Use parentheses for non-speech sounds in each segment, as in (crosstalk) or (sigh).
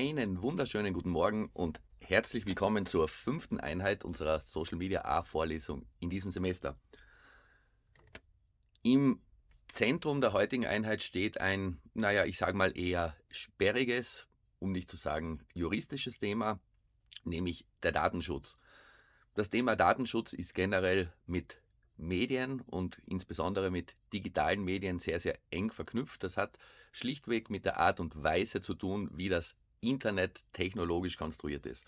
Einen wunderschönen guten Morgen und herzlich willkommen zur fünften Einheit unserer Social Media A-Vorlesung in diesem Semester. Im Zentrum der heutigen Einheit steht ein, naja, ich sage mal eher sperriges, um nicht zu sagen juristisches Thema, nämlich der Datenschutz. Das Thema Datenschutz ist generell mit Medien und insbesondere mit digitalen Medien sehr, sehr eng verknüpft. Das hat schlichtweg mit der Art und Weise zu tun, wie das Internet technologisch konstruiert ist.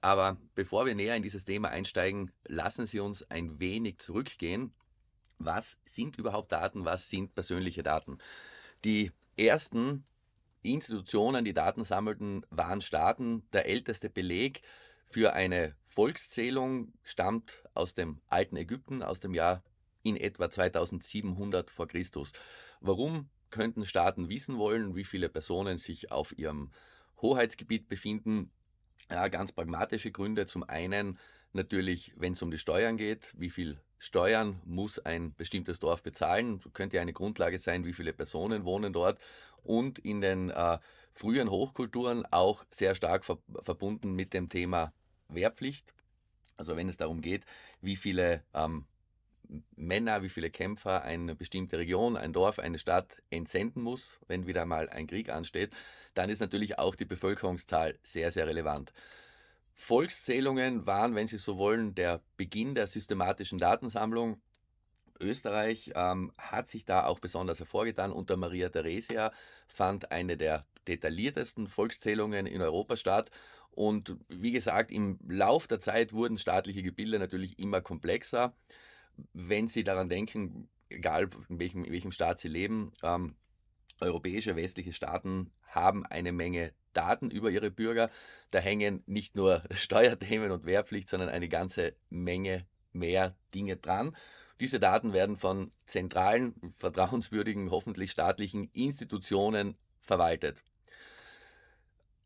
Aber bevor wir näher in dieses Thema einsteigen, lassen Sie uns ein wenig zurückgehen. Was sind überhaupt Daten? Was sind persönliche Daten? Die ersten Institutionen, die Daten sammelten, waren Staaten. Der älteste Beleg für eine Volkszählung stammt aus dem alten Ägypten, aus dem Jahr in etwa 2700 vor Christus. Warum könnten Staaten wissen wollen, wie viele Personen sich auf ihrem Hoheitsgebiet befinden. Ja, ganz pragmatische Gründe. Zum einen natürlich, wenn es um die Steuern geht, wie viel Steuern muss ein bestimmtes Dorf bezahlen. Das könnte eine Grundlage sein, wie viele Personen wohnen dort. Und in den äh, frühen Hochkulturen auch sehr stark ver verbunden mit dem Thema Wehrpflicht. Also wenn es darum geht, wie viele ähm, Männer, wie viele Kämpfer eine bestimmte Region, ein Dorf, eine Stadt entsenden muss, wenn wieder mal ein Krieg ansteht, dann ist natürlich auch die Bevölkerungszahl sehr, sehr relevant. Volkszählungen waren, wenn Sie so wollen, der Beginn der systematischen Datensammlung. Österreich ähm, hat sich da auch besonders hervorgetan. Unter Maria Theresia fand eine der detailliertesten Volkszählungen in Europa statt. Und wie gesagt, im Lauf der Zeit wurden staatliche Gebilde natürlich immer komplexer wenn Sie daran denken, egal in welchem, in welchem Staat Sie leben, ähm, europäische, westliche Staaten haben eine Menge Daten über ihre Bürger. Da hängen nicht nur (laughs) Steuerthemen und Wehrpflicht, sondern eine ganze Menge mehr Dinge dran. Diese Daten werden von zentralen, vertrauenswürdigen, hoffentlich staatlichen Institutionen verwaltet.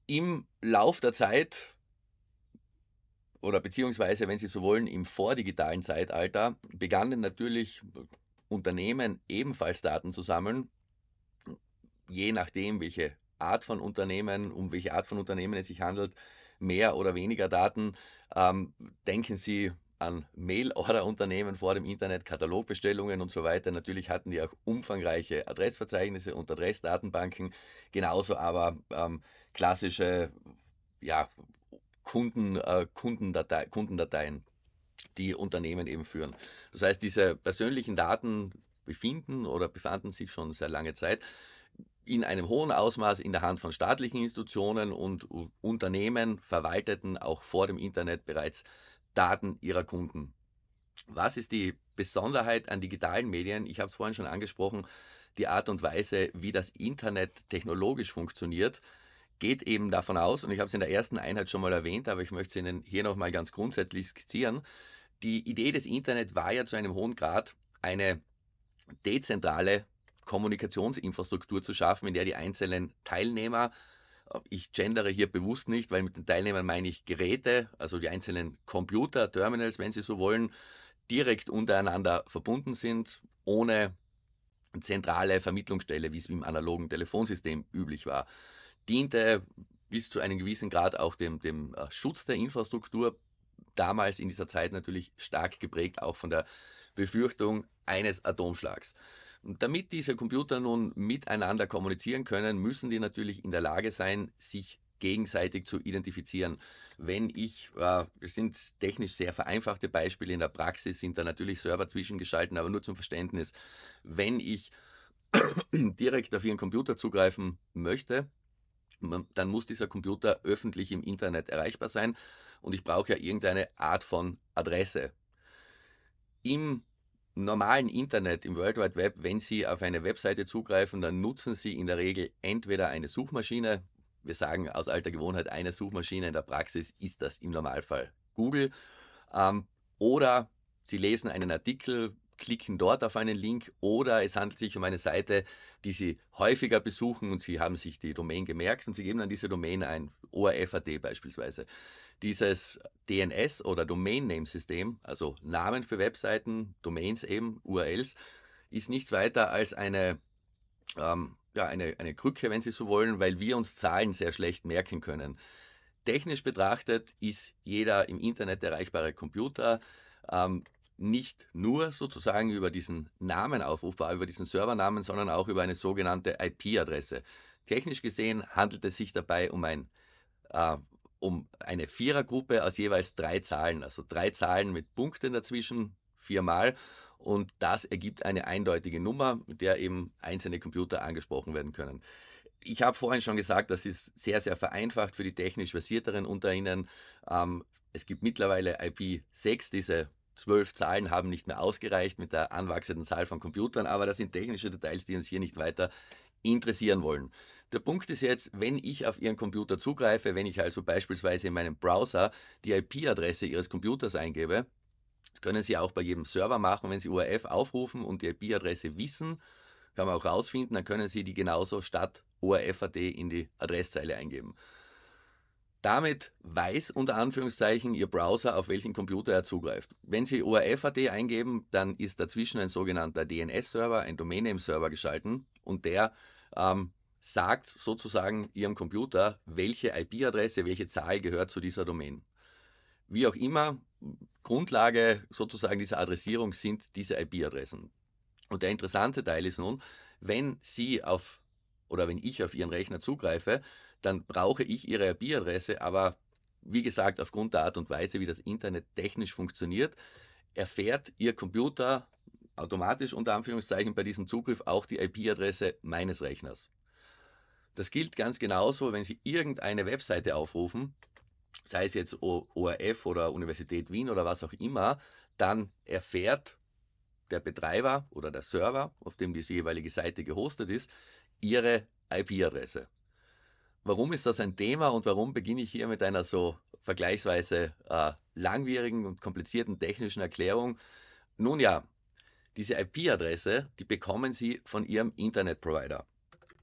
Im Lauf der Zeit oder beziehungsweise, wenn Sie so wollen, im vordigitalen Zeitalter begannen natürlich äh, Unternehmen ebenfalls Daten zu sammeln, je nachdem, welche Art von Unternehmen, um welche Art von Unternehmen es sich handelt, mehr oder weniger Daten. Ähm, denken Sie an Mail-Order-Unternehmen vor dem Internet, Katalogbestellungen und so weiter. Natürlich hatten die auch umfangreiche Adressverzeichnisse und Adressdatenbanken, genauso aber ähm, klassische ja, Kunden, äh, Kundendatei, Kundendateien, die Unternehmen eben führen. Das heißt, diese persönlichen Daten befinden oder befanden sich schon sehr lange Zeit in einem hohen Ausmaß in der Hand von staatlichen Institutionen und Unternehmen verwalteten auch vor dem Internet bereits Daten ihrer Kunden. Was ist die Besonderheit an digitalen Medien? Ich habe es vorhin schon angesprochen, die Art und Weise, wie das Internet technologisch funktioniert geht eben davon aus, und ich habe es in der ersten Einheit schon mal erwähnt, aber ich möchte es Ihnen hier nochmal ganz grundsätzlich skizzieren, die Idee des Internet war ja zu einem hohen Grad eine dezentrale Kommunikationsinfrastruktur zu schaffen, in der die einzelnen Teilnehmer, ich gendere hier bewusst nicht, weil mit den Teilnehmern meine ich Geräte, also die einzelnen Computer, Terminals, wenn Sie so wollen, direkt untereinander verbunden sind, ohne zentrale Vermittlungsstelle, wie es im analogen Telefonsystem üblich war diente bis zu einem gewissen Grad auch dem, dem äh, Schutz der Infrastruktur, damals in dieser Zeit natürlich stark geprägt auch von der Befürchtung eines Atomschlags. damit diese Computer nun miteinander kommunizieren können, müssen die natürlich in der Lage sein, sich gegenseitig zu identifizieren. Wenn ich, äh, es sind technisch sehr vereinfachte Beispiele, in der Praxis sind da natürlich Server zwischengeschalten, aber nur zum Verständnis, wenn ich (clears throat) direkt auf Ihren Computer zugreifen möchte, man, dann muss dieser Computer öffentlich im Internet erreichbar sein und ich brauche ja irgendeine Art von Adresse. Im normalen Internet, im World Wide Web, wenn Sie auf eine Webseite zugreifen, dann nutzen Sie in der Regel entweder eine Suchmaschine, wir sagen aus alter Gewohnheit, eine Suchmaschine in der Praxis ist das im Normalfall Google, ähm, oder Sie lesen einen Artikel klicken dort auf einen Link oder es handelt sich um eine Seite, die Sie häufiger besuchen und Sie haben sich die Domain gemerkt und Sie geben dann diese Domain ein, ORF.at beispielsweise. Dieses DNS oder Domain Name System, also Namen für Webseiten, Domains eben, URLs, ist nichts weiter als eine, ähm, ja, eine, eine Krücke, wenn Sie so wollen, weil wir uns Zahlen sehr schlecht merken können. Technisch betrachtet ist jeder im Internet erreichbare Computer ähm, nicht nur sozusagen über diesen Namen aufrufbar, über diesen Servernamen, sondern auch über eine sogenannte IP-Adresse. Technisch gesehen handelt es sich dabei um, ein, äh, um eine Vierergruppe aus jeweils drei Zahlen, also drei Zahlen mit Punkten dazwischen, viermal. Und das ergibt eine eindeutige Nummer, mit der eben einzelne Computer angesprochen werden können. Ich habe vorhin schon gesagt, das ist sehr, sehr vereinfacht für die technisch Versierteren unter Ihnen. Ähm, es gibt mittlerweile IP6, diese Zwölf Zahlen haben nicht mehr ausgereicht mit der anwachsenden Zahl von Computern, aber das sind technische Details, die uns hier nicht weiter interessieren wollen. Der Punkt ist jetzt, wenn ich auf Ihren Computer zugreife, wenn ich also beispielsweise in meinem Browser die IP-Adresse Ihres Computers eingebe, das können Sie auch bei jedem Server machen, wenn Sie URF aufrufen und die IP-Adresse wissen, kann man auch rausfinden, dann können Sie die genauso statt ORF.at in die Adresszeile eingeben. Damit weiß unter Anführungszeichen Ihr Browser, auf welchen Computer er zugreift. Wenn Sie ORF.at eingeben, dann ist dazwischen ein sogenannter DNS-Server, ein Domain Name Server geschalten und der ähm, sagt sozusagen Ihrem Computer, welche IP-Adresse, welche Zahl gehört zu dieser Domain. Wie auch immer, Grundlage sozusagen dieser Adressierung sind diese IP-Adressen. Und der interessante Teil ist nun, wenn Sie auf oder wenn ich auf Ihren Rechner zugreife, dann brauche ich Ihre IP-Adresse, aber wie gesagt, aufgrund der Art und Weise, wie das Internet technisch funktioniert, erfährt Ihr Computer automatisch unter Anführungszeichen bei diesem Zugriff auch die IP-Adresse meines Rechners. Das gilt ganz genauso, wenn Sie irgendeine Webseite aufrufen, sei es jetzt ORF oder Universität Wien oder was auch immer, dann erfährt der Betreiber oder der Server, auf dem diese jeweilige Seite gehostet ist, Ihre IP-Adresse. Warum ist das ein Thema und warum beginne ich hier mit einer so vergleichsweise äh, langwierigen und komplizierten technischen Erklärung? Nun ja, diese IP-Adresse, die bekommen Sie von Ihrem Internetprovider.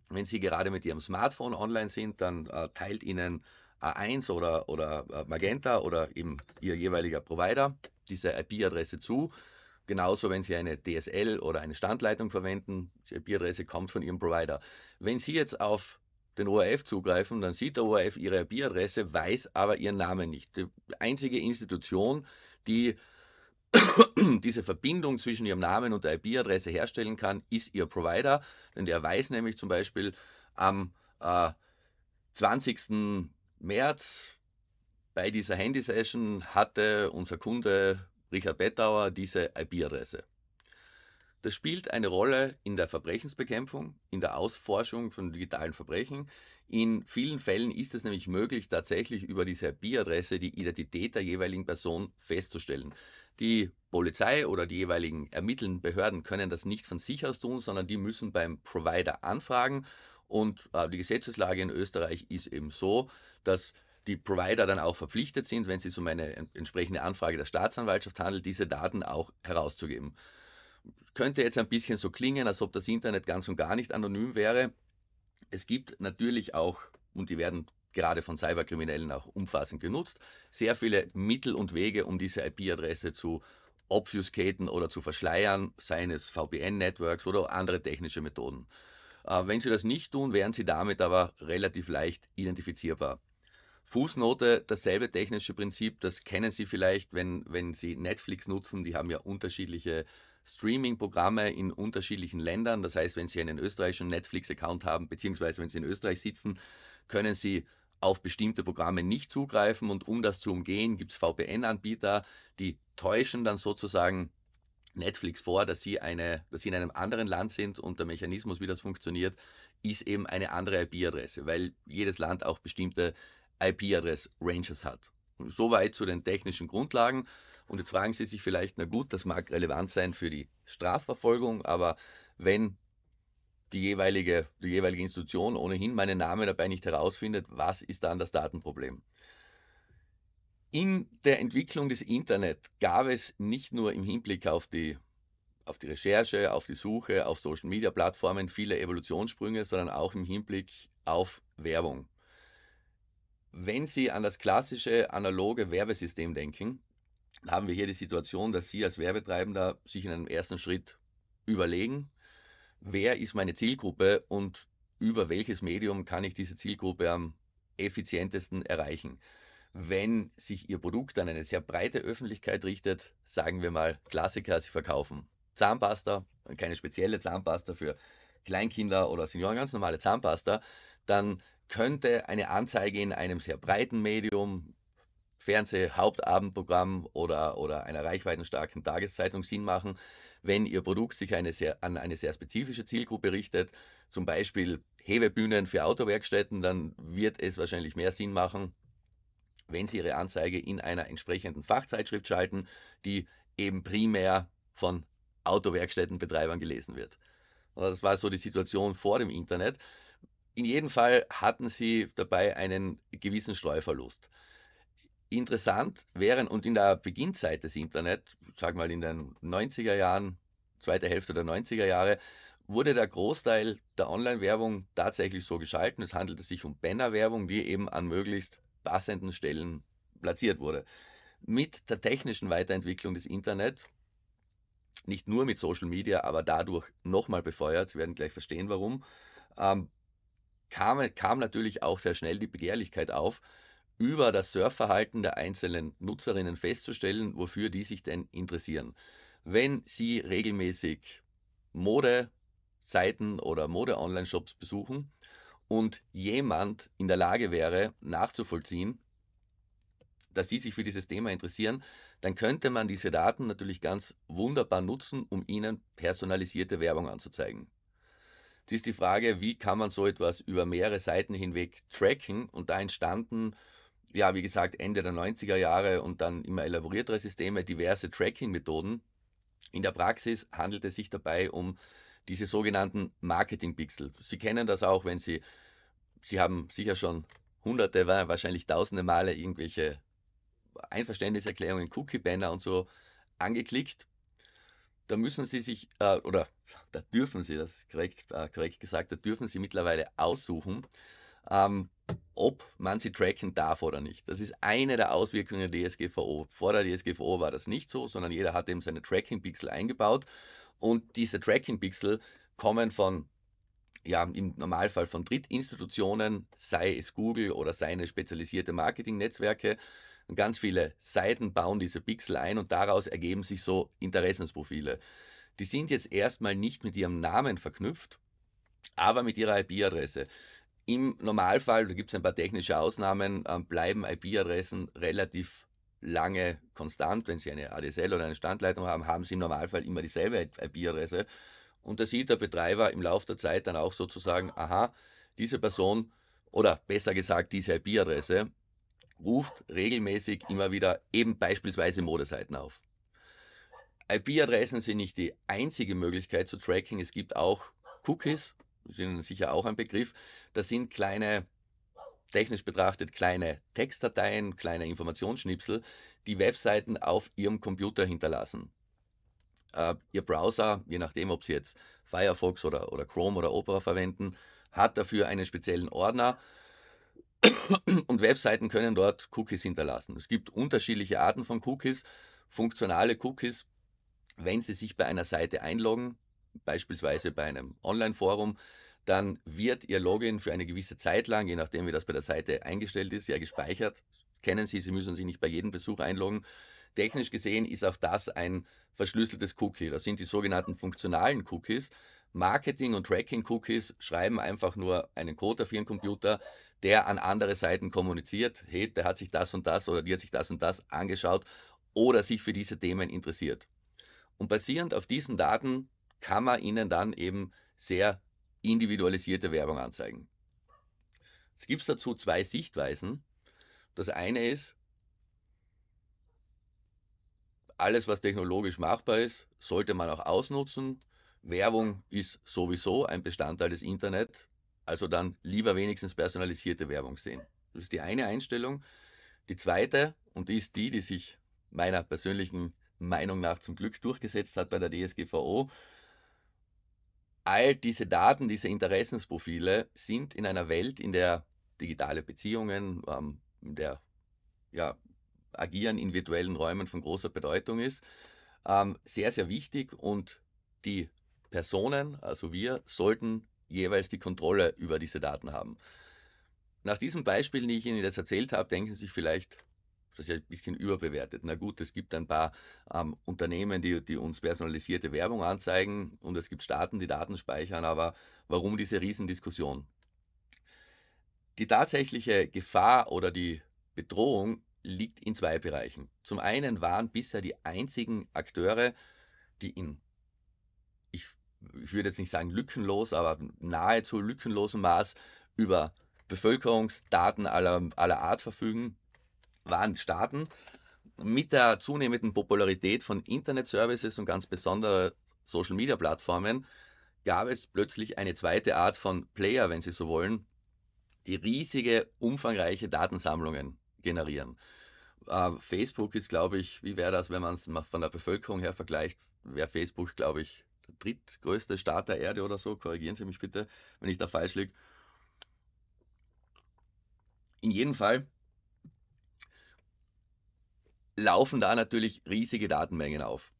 Wenn Sie gerade mit Ihrem Smartphone online sind, dann äh, teilt Ihnen A1 äh, oder, oder äh, Magenta oder eben Ihr jeweiliger Provider diese IP-Adresse zu. Genauso, wenn Sie eine DSL oder eine Standleitung verwenden, die IP-Adresse kommt von Ihrem Provider. Wenn Sie jetzt auf den ORF zugreifen, dann sieht der ORF ihre IP-Adresse, weiß aber ihren Namen nicht. Die einzige Institution, die (coughs) diese Verbindung zwischen ihrem Namen und der IP-Adresse herstellen kann, ist ihr Provider, denn der weiß nämlich zum Beispiel am äh, 20. März bei dieser Handy-Session hatte unser Kunde Richard Bettauer diese IP-Adresse. Das spielt eine Rolle in der Verbrechensbekämpfung, in der Ausforschung von digitalen Verbrechen. In vielen Fällen ist es nämlich möglich, tatsächlich über diese IP-Adresse die Identität der jeweiligen Person festzustellen. Die Polizei oder die jeweiligen ermittelnden Behörden können das nicht von sich aus tun, sondern die müssen beim Provider anfragen. Und äh, die Gesetzeslage in Österreich ist eben so, dass die Provider dann auch verpflichtet sind, wenn es sich um eine entsprechende Anfrage der Staatsanwaltschaft handelt, diese Daten auch herauszugeben. Könnte jetzt ein bisschen so klingen, als ob das Internet ganz und gar nicht anonym wäre. Es gibt natürlich auch, und die werden gerade von Cyberkriminellen auch umfassend genutzt, sehr viele Mittel und Wege, um diese IP-Adresse zu obfuscaten oder zu verschleiern, seien es VPN-Networks oder andere technische Methoden. Äh, wenn Sie das nicht tun, wären Sie damit aber relativ leicht identifizierbar. Fußnote, dasselbe technische Prinzip, das kennen Sie vielleicht, wenn, wenn Sie Netflix nutzen, die haben ja unterschiedliche Streaming-Programme in unterschiedlichen Ländern. Das heißt, wenn Sie einen österreichischen Netflix-Account haben, beziehungsweise wenn Sie in Österreich sitzen, können Sie auf bestimmte Programme nicht zugreifen. Und um das zu umgehen, gibt es VPN-Anbieter, die täuschen dann sozusagen Netflix vor, dass sie, eine, dass sie in einem anderen Land sind und der Mechanismus, wie das funktioniert, ist eben eine andere IP-Adresse, weil jedes Land auch bestimmte IP-Adress-Ranges hat. Soweit zu den technischen Grundlagen. Und jetzt fragen Sie sich vielleicht, na gut, das mag relevant sein für die Strafverfolgung, aber wenn die jeweilige, die jeweilige Institution ohnehin meinen Namen dabei nicht herausfindet, was ist dann das Datenproblem? In der Entwicklung des Internet gab es nicht nur im Hinblick auf die, auf die Recherche, auf die Suche, auf Social-Media-Plattformen viele Evolutionssprünge, sondern auch im Hinblick auf Werbung. Wenn Sie an das klassische analoge Werbesystem denken, haben wir hier die Situation, dass Sie als Werbetreibender sich in einem ersten Schritt überlegen, wer ist meine Zielgruppe und über welches Medium kann ich diese Zielgruppe am effizientesten erreichen. Wenn sich Ihr Produkt an eine sehr breite Öffentlichkeit richtet, sagen wir mal Klassiker, Sie verkaufen Zahnpasta, keine spezielle Zahnpasta für Kleinkinder oder Senioren, ganz normale Zahnpasta, dann könnte eine Anzeige in einem sehr breiten Medium, Fernseh-Hauptabendprogramm oder, oder einer reichweitenstarken Tageszeitung Sinn machen, wenn Ihr Produkt sich eine sehr, an eine sehr spezifische Zielgruppe richtet, zum Beispiel Hebebühnen für Autowerkstätten, dann wird es wahrscheinlich mehr Sinn machen, wenn Sie Ihre Anzeige in einer entsprechenden Fachzeitschrift schalten, die eben primär von Autowerkstättenbetreibern gelesen wird. Das war so die Situation vor dem Internet. In jedem Fall hatten Sie dabei einen gewissen Streuverlust. Interessant wären und in der Beginnzeit des Internet, sag mal in den 90er Jahren, zweite Hälfte der 90er Jahre, wurde der Großteil der Online-Werbung tatsächlich so geschalten. Es handelte sich um Banner-Werbung, die eben an möglichst passenden Stellen platziert wurde. Mit der technischen Weiterentwicklung des Internet, nicht nur mit Social Media, aber dadurch nochmal befeuert, Sie werden gleich verstehen, warum, ähm, kam, kam natürlich auch sehr schnell die Begehrlichkeit auf, über das Surfverhalten der einzelnen Nutzerinnen festzustellen, wofür die sich denn interessieren. Wenn Sie regelmäßig Modeseiten oder Mode-Online-Shops besuchen und jemand in der Lage wäre, nachzuvollziehen, dass Sie sich für dieses Thema interessieren, dann könnte man diese Daten natürlich ganz wunderbar nutzen, um Ihnen personalisierte Werbung anzuzeigen. Jetzt ist die Frage, wie kann man so etwas über mehrere Seiten hinweg tracken und da entstanden ja, wie gesagt, Ende der 90er Jahre und dann immer elaboriertere Systeme, diverse Tracking-Methoden. In der Praxis handelt es sich dabei um diese sogenannten Marketing-Pixel. Sie kennen das auch, wenn Sie, Sie haben sicher schon hunderte, wahrscheinlich tausende Male irgendwelche Einverständniserklärungen, Cookie-Banner und so angeklickt. Da müssen Sie sich, äh, oder da dürfen Sie, das korrekt, äh, korrekt gesagt, da dürfen Sie mittlerweile aussuchen, ähm, ob man sie tracken darf oder nicht. Das ist eine der Auswirkungen der DSGVO. Vor der DSGVO war das nicht so, sondern jeder hat eben seine Tracking-Pixel eingebaut und diese Tracking-Pixel kommen von ja, im Normalfall von Drittinstitutionen, sei es Google oder seine spezialisierte Marketing-Netzwerke. ganz viele Seiten bauen diese Pixel ein und daraus ergeben sich so Interessensprofile. Die sind jetzt erstmal nicht mit ihrem Namen verknüpft, aber mit ihrer IP-Adresse. Im Normalfall, da gibt es ein paar technische Ausnahmen, ähm, bleiben IP-Adressen relativ lange konstant. Wenn Sie eine ADSL oder eine Standleitung haben, haben Sie im Normalfall immer dieselbe IP-Adresse. Und da sieht der Betreiber im Laufe der Zeit dann auch sozusagen, aha, diese Person oder besser gesagt diese IP-Adresse ruft regelmäßig immer wieder eben beispielsweise Modeseiten auf. IP-Adressen sind nicht die einzige Möglichkeit zu Tracking. Es gibt auch Cookies, ist sicher auch ein Begriff. Das sind kleine, technisch betrachtet, kleine Textdateien, kleine Informationsschnipsel, die Webseiten auf Ihrem Computer hinterlassen. Äh, Ihr Browser, je nachdem, ob Sie jetzt Firefox oder, oder Chrome oder Opera verwenden, hat dafür einen speziellen Ordner und Webseiten können dort Cookies hinterlassen. Es gibt unterschiedliche Arten von Cookies. Funktionale Cookies, wenn Sie sich bei einer Seite einloggen, beispielsweise bei einem Online-Forum, dann wird Ihr Login für eine gewisse Zeit lang, je nachdem wie das bei der Seite eingestellt ist, ja gespeichert. Kennen Sie, Sie müssen sich nicht bei jedem Besuch einloggen. Technisch gesehen ist auch das ein verschlüsseltes Cookie. Das sind die sogenannten funktionalen Cookies. Marketing- und Tracking-Cookies schreiben einfach nur einen Code auf ihren Computer, der an andere Seiten kommuniziert, hey, der hat sich das und das oder die hat sich das und das angeschaut oder sich für diese Themen interessiert. Und basierend auf diesen Daten kann man ihnen dann eben sehr individualisierte Werbung anzeigen. Jetzt gibt es dazu zwei Sichtweisen. Das eine ist, alles, was technologisch machbar ist, sollte man auch ausnutzen. Werbung ist sowieso ein Bestandteil des Internet, also dann lieber wenigstens personalisierte Werbung sehen. Das ist die eine Einstellung. Die zweite, und die ist die, die sich meiner persönlichen Meinung nach zum Glück durchgesetzt hat bei der DSGVO, all diese Daten, diese Interessensprofile sind in einer Welt, in der digitale Beziehungen, ähm, in der ja, Agieren in virtuellen Räumen von großer Bedeutung ist, ähm, sehr, sehr wichtig und die Personen, also wir, sollten jeweils die Kontrolle über diese Daten haben. Nach diesem Beispiel, die ich Ihnen jetzt erzählt habe, denken Sie sich vielleicht, das ist ja ein bisschen überbewertet. Na gut, es gibt ein paar ähm, Unternehmen, die, die uns personalisierte Werbung anzeigen und es gibt Staaten, die Daten speichern, aber warum diese Riesendiskussion? Die tatsächliche Gefahr oder die Bedrohung liegt in zwei Bereichen. Zum einen waren bisher die einzigen Akteure, die in, ich, würde jetzt nicht sagen lückenlos, aber nahezu lückenlosem Maß über Bevölkerungsdaten aller, aller Art verfügen waren Staaten mit der zunehmenden Popularität von Internet-Services und ganz besonderer Social-Media-Plattformen gab es plötzlich eine zweite Art von Player, wenn Sie so wollen, die riesige, umfangreiche Datensammlungen generieren. Äh, Facebook ist, glaube ich, wie wäre das, wenn man es von der Bevölkerung her vergleicht, wäre Facebook, glaube ich, der drittgrößte Staat der Erde oder so. Korrigieren Sie mich bitte, wenn ich da falsch liege. In jedem Fall laufen da natürlich riesige Datenmengen auf.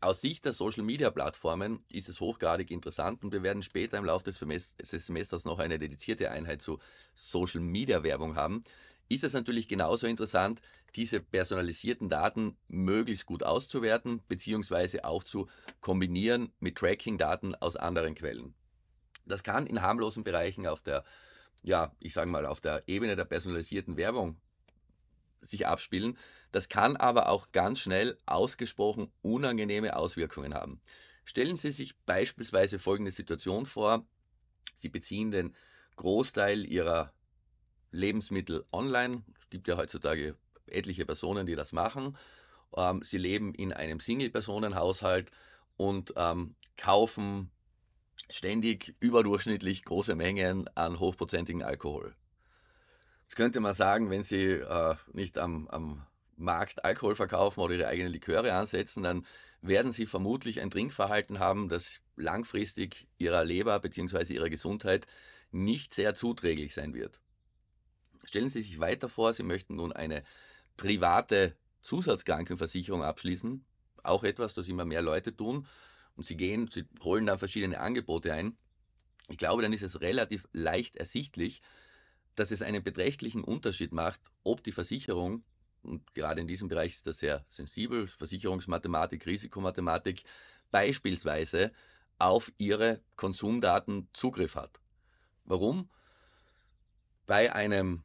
Aus Sicht der Social-Media-Plattformen ist es hochgradig interessant und wir werden später im Laufe des, des Semesters noch eine dedizierte Einheit zu Social-Media-Werbung haben. Ist es natürlich genauso interessant, diese personalisierten Daten möglichst gut auszuwerten beziehungsweise auch zu kombinieren mit Tracking-Daten aus anderen Quellen. Das kann in harmlosen Bereichen auf der, ja, ich sage mal, auf der Ebene der personalisierten Werbung sich abspielen. Das kann aber auch ganz schnell ausgesprochen unangenehme Auswirkungen haben. Stellen Sie sich beispielsweise folgende Situation vor. Sie beziehen den Großteil Ihrer Lebensmittel online. Es gibt ja heutzutage etliche Personen, die das machen. Ähm, sie leben in einem Single-Personen-Haushalt und ähm, kaufen ständig überdurchschnittlich große Mengen an hochprozentigen Alkohol. Das könnte man sagen, wenn Sie äh, nicht am, am Markt Alkohol verkaufen oder Ihre eigenen Liköre ansetzen, dann werden Sie vermutlich ein Trinkverhalten haben, das langfristig Ihrer Leber bzw. Ihrer Gesundheit nicht sehr zuträglich sein wird. Stellen Sie sich weiter vor, Sie möchten nun eine private Zusatzkrankenversicherung abschließen, auch etwas, das immer mehr Leute tun, und Sie gehen, Sie holen dann verschiedene Angebote ein. Ich glaube, dann ist es relativ leicht ersichtlich, dass es einen beträchtlichen Unterschied macht, ob die Versicherung, und gerade in diesem Bereich ist das sehr sensibel, Versicherungsmathematik, Risikomathematik, beispielsweise auf ihre Konsumdaten Zugriff hat. Warum? Bei einem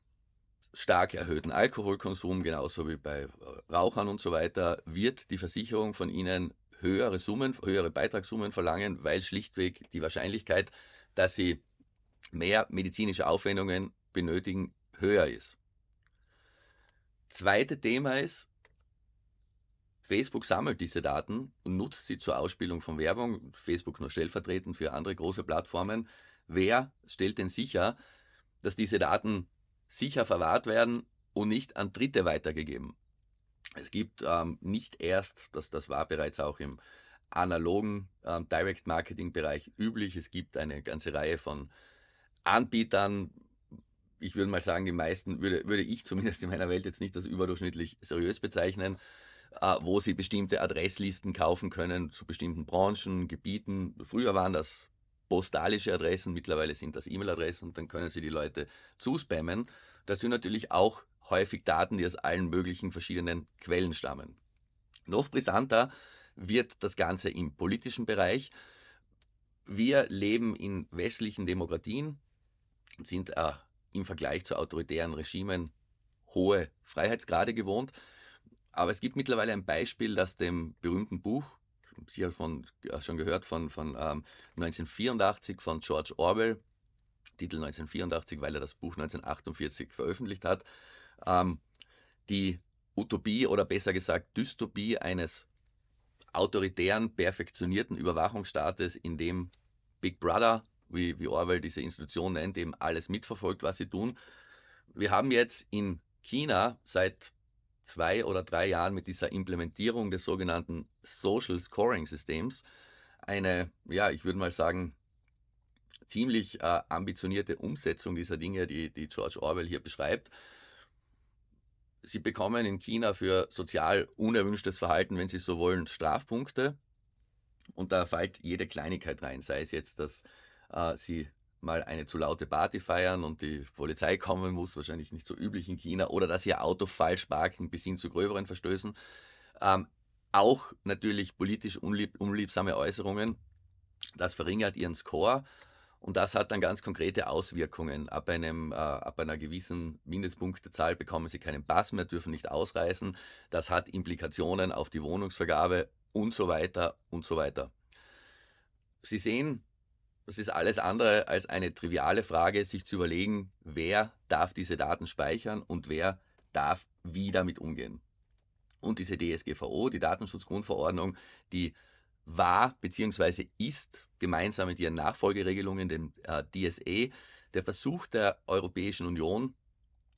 stark erhöhten Alkoholkonsum, genauso wie bei Rauchern und so weiter, wird die Versicherung von ihnen höhere Summen, höhere Beitragssummen verlangen, weil schlichtweg die Wahrscheinlichkeit, dass sie mehr medizinische Aufwendungen benötigen, höher ist. Zweite Thema ist, Facebook sammelt diese Daten und nutzt sie zur Ausspielung von Werbung. Facebook nur stellvertretend für andere große Plattformen. Wer stellt denn sicher, dass diese Daten sicher verwahrt werden und nicht an Dritte weitergegeben? Es gibt ähm, nicht erst, das, das war bereits auch im analogen ähm, Direct-Marketing-Bereich üblich, es gibt eine ganze Reihe von Anbietern, ich würde mal sagen, die meisten würde, würde ich zumindest in meiner Welt jetzt nicht als überdurchschnittlich seriös bezeichnen, äh, wo sie bestimmte Adresslisten kaufen können zu bestimmten Branchen, Gebieten. Früher waren das postalische Adressen, mittlerweile sind das E-Mail-Adressen und dann können sie die Leute zuspammen. Das sind natürlich auch häufig Daten, die aus allen möglichen verschiedenen Quellen stammen. Noch brisanter wird das Ganze im politischen Bereich. Wir leben in westlichen Demokratien, sind äh, im Vergleich zu autoritären Regimen hohe Freiheitsgrade gewohnt. Aber es gibt mittlerweile ein Beispiel, das dem berühmten Buch, Sie haben von, schon gehört, von, von ähm, 1984 von George Orwell, Titel 1984, weil er das Buch 1948 veröffentlicht hat, ähm, die Utopie oder besser gesagt Dystopie eines autoritären, perfektionierten Überwachungsstaates, in dem Big Brother wie, wie Orwell diese Institution nennt, eben alles mitverfolgt, was sie tun. Wir haben jetzt in China seit zwei oder drei Jahren mit dieser Implementierung des sogenannten Social Scoring Systems eine, ja, ich würde mal sagen, ziemlich äh, ambitionierte Umsetzung dieser Dinge, die, die George Orwell hier beschreibt. Sie bekommen in China für sozial unerwünschtes Verhalten, wenn Sie so wollen, Strafpunkte. Und da fällt jede Kleinigkeit rein, sei es jetzt, dass äh, sie mal eine zu laute Party feiern und die Polizei kommen muss, wahrscheinlich nicht so üblich in China, oder dass ihr Auto falsch parken bis hin zu gröberen Verstößen. Ähm, auch natürlich politisch unlieb unliebsame Äußerungen. Das verringert ihren Score und das hat dann ganz konkrete Auswirkungen. Ab, einem, äh, ab einer gewissen Mindestpunktezahl bekommen sie keinen Pass mehr, dürfen nicht ausreisen. Das hat Implikationen auf die Wohnungsvergabe und so weiter und so weiter. Sie sehen, das ist alles andere als eine triviale Frage, sich zu überlegen, wer darf diese Daten speichern und wer darf wie damit umgehen. Und diese DSGVO, die Datenschutzgrundverordnung, die war bzw. ist gemeinsam mit ihren Nachfolgeregelungen, dem äh, DSA, e, der Versuch der Europäischen Union,